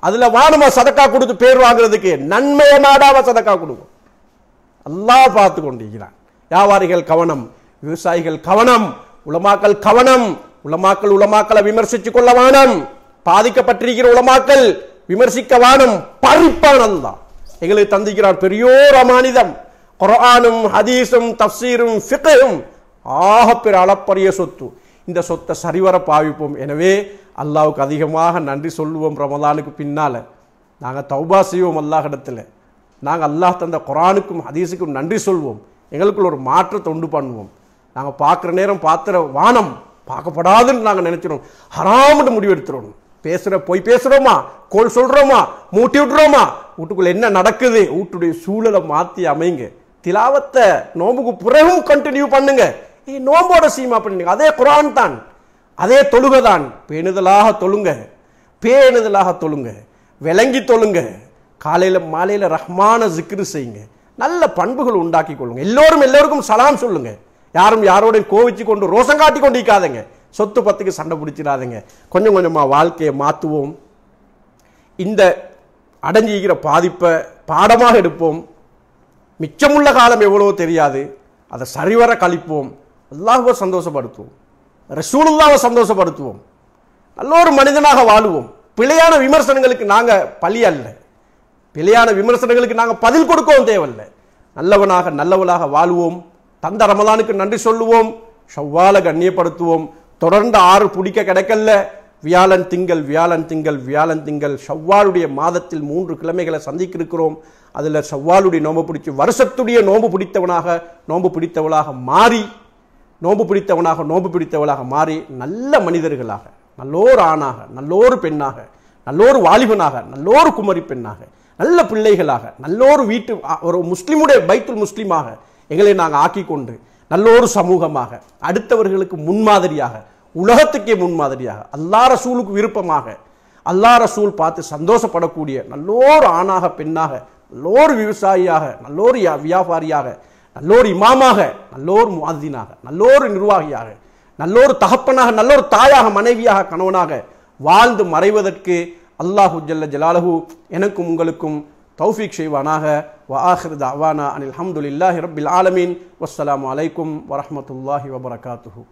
அதுல வானம் சதக்கா கொடுத்து பேர் வாங்குறதுக்கு நன்மையை நாடாம சதக்கா கொடுக்கும் அல்லாஹ் பார்த்து கொண்டிருக்கிறான் வியாபாரிகள் கவனம் விவசாயிகள் கவனம் உலமாக்கல் கவனம் உலமாக்கல் உலமாக்களை விமர்சிச்சு கொள்ள பாதிக்கப்பட்டிருக்கிற உளமாக்கல் விமர்சிக்க வேணும் பறிப்பானம் தான் எங்களுக்கு தந்திக்கிறார் பெரியோர் அமானிதம் குரானும் ஹதீஸும் தப்சீரும் ஃபிக்கும் ஆக அளப்பரிய சொத்து இந்த சொத்தை சரிவர பாவிப்போம் எனவே அல்லாவுக்கு அதிகமாக நன்றி சொல்லுவோம் ரமதானுக்கு பின்னால் நாங்கள் தௌபா செய்வோம் அல்லாஹ் இடத்துல நாங்கள் அல்லாஹ் தந்த குரானுக்கும் ஹதீஸுக்கும் நன்றி சொல்வோம் எங்களுக்குள்ள ஒரு மாற்றத்தை உண்டு பண்ணுவோம் நாங்கள் பார்க்குற நேரம் பார்த்துற வானம் பார்க்கப்படாதுன்னு நாங்கள் நினச்சிடும் ஹராமட்டு முடிவெடுத்துடணும் பேசுகிற போய் பேசுகிறோமா கோல் சொல்கிறோமா மூட்டி விட்றோமா வீட்டுக்குள்ளே என்ன நடக்குது வீட்டுடைய சூழலை மாற்றி அமைங்க திலாவத்தை நோம்புக்கு பிறகும் கண்டினியூ பண்ணுங்க ஏ நோம்போட சீமா பண்ணுங்க அதே குரான் தான் அதே தொழுகதான் தான் பேணுதலாக தொழுங்க பேணுதலாக தொழுங்க விளங்கி தொழுங்க காலையில் மாலையில் ரஹ்மான ஜிக்ரு செய்யுங்க நல்ல பண்புகள் உண்டாக்கி கொள்ளுங்க எல்லோரும் எல்லோருக்கும் சலாம் சொல்லுங்க யாரும் யாரோடையும் கோவிச்சு கொண்டு ரோசம் காட்டி கொண்டு இருக்காதுங்க சொத்து பத்துக்கு சண்டை பிடிச்சிடாதுங்க கொஞ்சம் கொஞ்சமாக வாழ்க்கையை மாற்றுவோம் இந்த அடைஞ்சிக்கிற பாதிப்பை பாடமாக எடுப்போம் மிச்சமுள்ள காலம் எவ்வளோ தெரியாது அதை சரிவர கழிப்போம் எல்லாம் சந்தோஷப்படுத்துவோம் ரசூலுல்லாவை சந்தோஷப்படுத்துவோம் நல்ல ஒரு மனிதனாக வாழுவோம் பிழையான விமர்சனங்களுக்கு நாங்கள் பழி அல்ல பிழையான விமர்சனங்களுக்கு நாங்கள் பதில் கொடுக்கவும் தேவையில்லை நல்லவனாக நல்லவளாக வாழ்வோம் தந்த ரமலானுக்கு நன்றி சொல்லுவோம் ஷவ்வால கண்ணியப்படுத்துவோம் தொடர்ந்து ஆறு பிடிக்க கிடைக்கல வியாழன் திங்கள் வியாழன் திங்கள் வியாழன் திங்கள் செவ்வாளுடைய மாதத்தில் மூன்று கிழமைகளை சந்திக்க இருக்கிறோம் அதில் செவ்வாளுடைய நோம்பு பிடிச்சி வருஷத்துடைய நோம்பு பிடித்தவனாக நோம்பு பிடித்தவளாக மாறி நோம்பு பிடித்தவனாக நோம்பு பிடித்தவளாக மாறி நல்ல மனிதர்களாக நல்லோர் ஆணாக நல்லோரு பெண்ணாக நல்லோரு வாலிபனாக நல்லோரு குமரி பெண்ணாக நல்ல பிள்ளைகளாக ஒரு வீட்டு ஒரு முஸ்லீமுடைய பைத்துல் முஸ்லீமாக எங்களை நாங்கள் ஆக்கி கொண்டு ஒரு சமூகமாக அடுத்தவர்களுக்கு முன்மாதிரியாக உலகத்துக்கே முன்மாதிரியாக அல்லா ரசூலுக்கு விருப்பமாக அல்லா ரசூல் பார்த்து சந்தோஷப்படக்கூடிய நல்லோரு ஆணாக பெண்ணாக நல்லோரு விவசாயியாக நல்லோரு வியாபாரியாக நல்லோரு இமாமாக நல்லோரு மாதினாக நல்லோரு நிர்வாகியாக நல்லோரு தகப்பனாக ஒரு தாயாக மனைவியாக கணவனாக வாழ்ந்து மறைவதற்கு الله جل جلاله எனக்கும் உங்களுக்கும் தௌஃபிக் செய்வானாக واخر دعوانا ان الحمد لله رب العالمين والسلام عليكم ورحمه الله وبركاته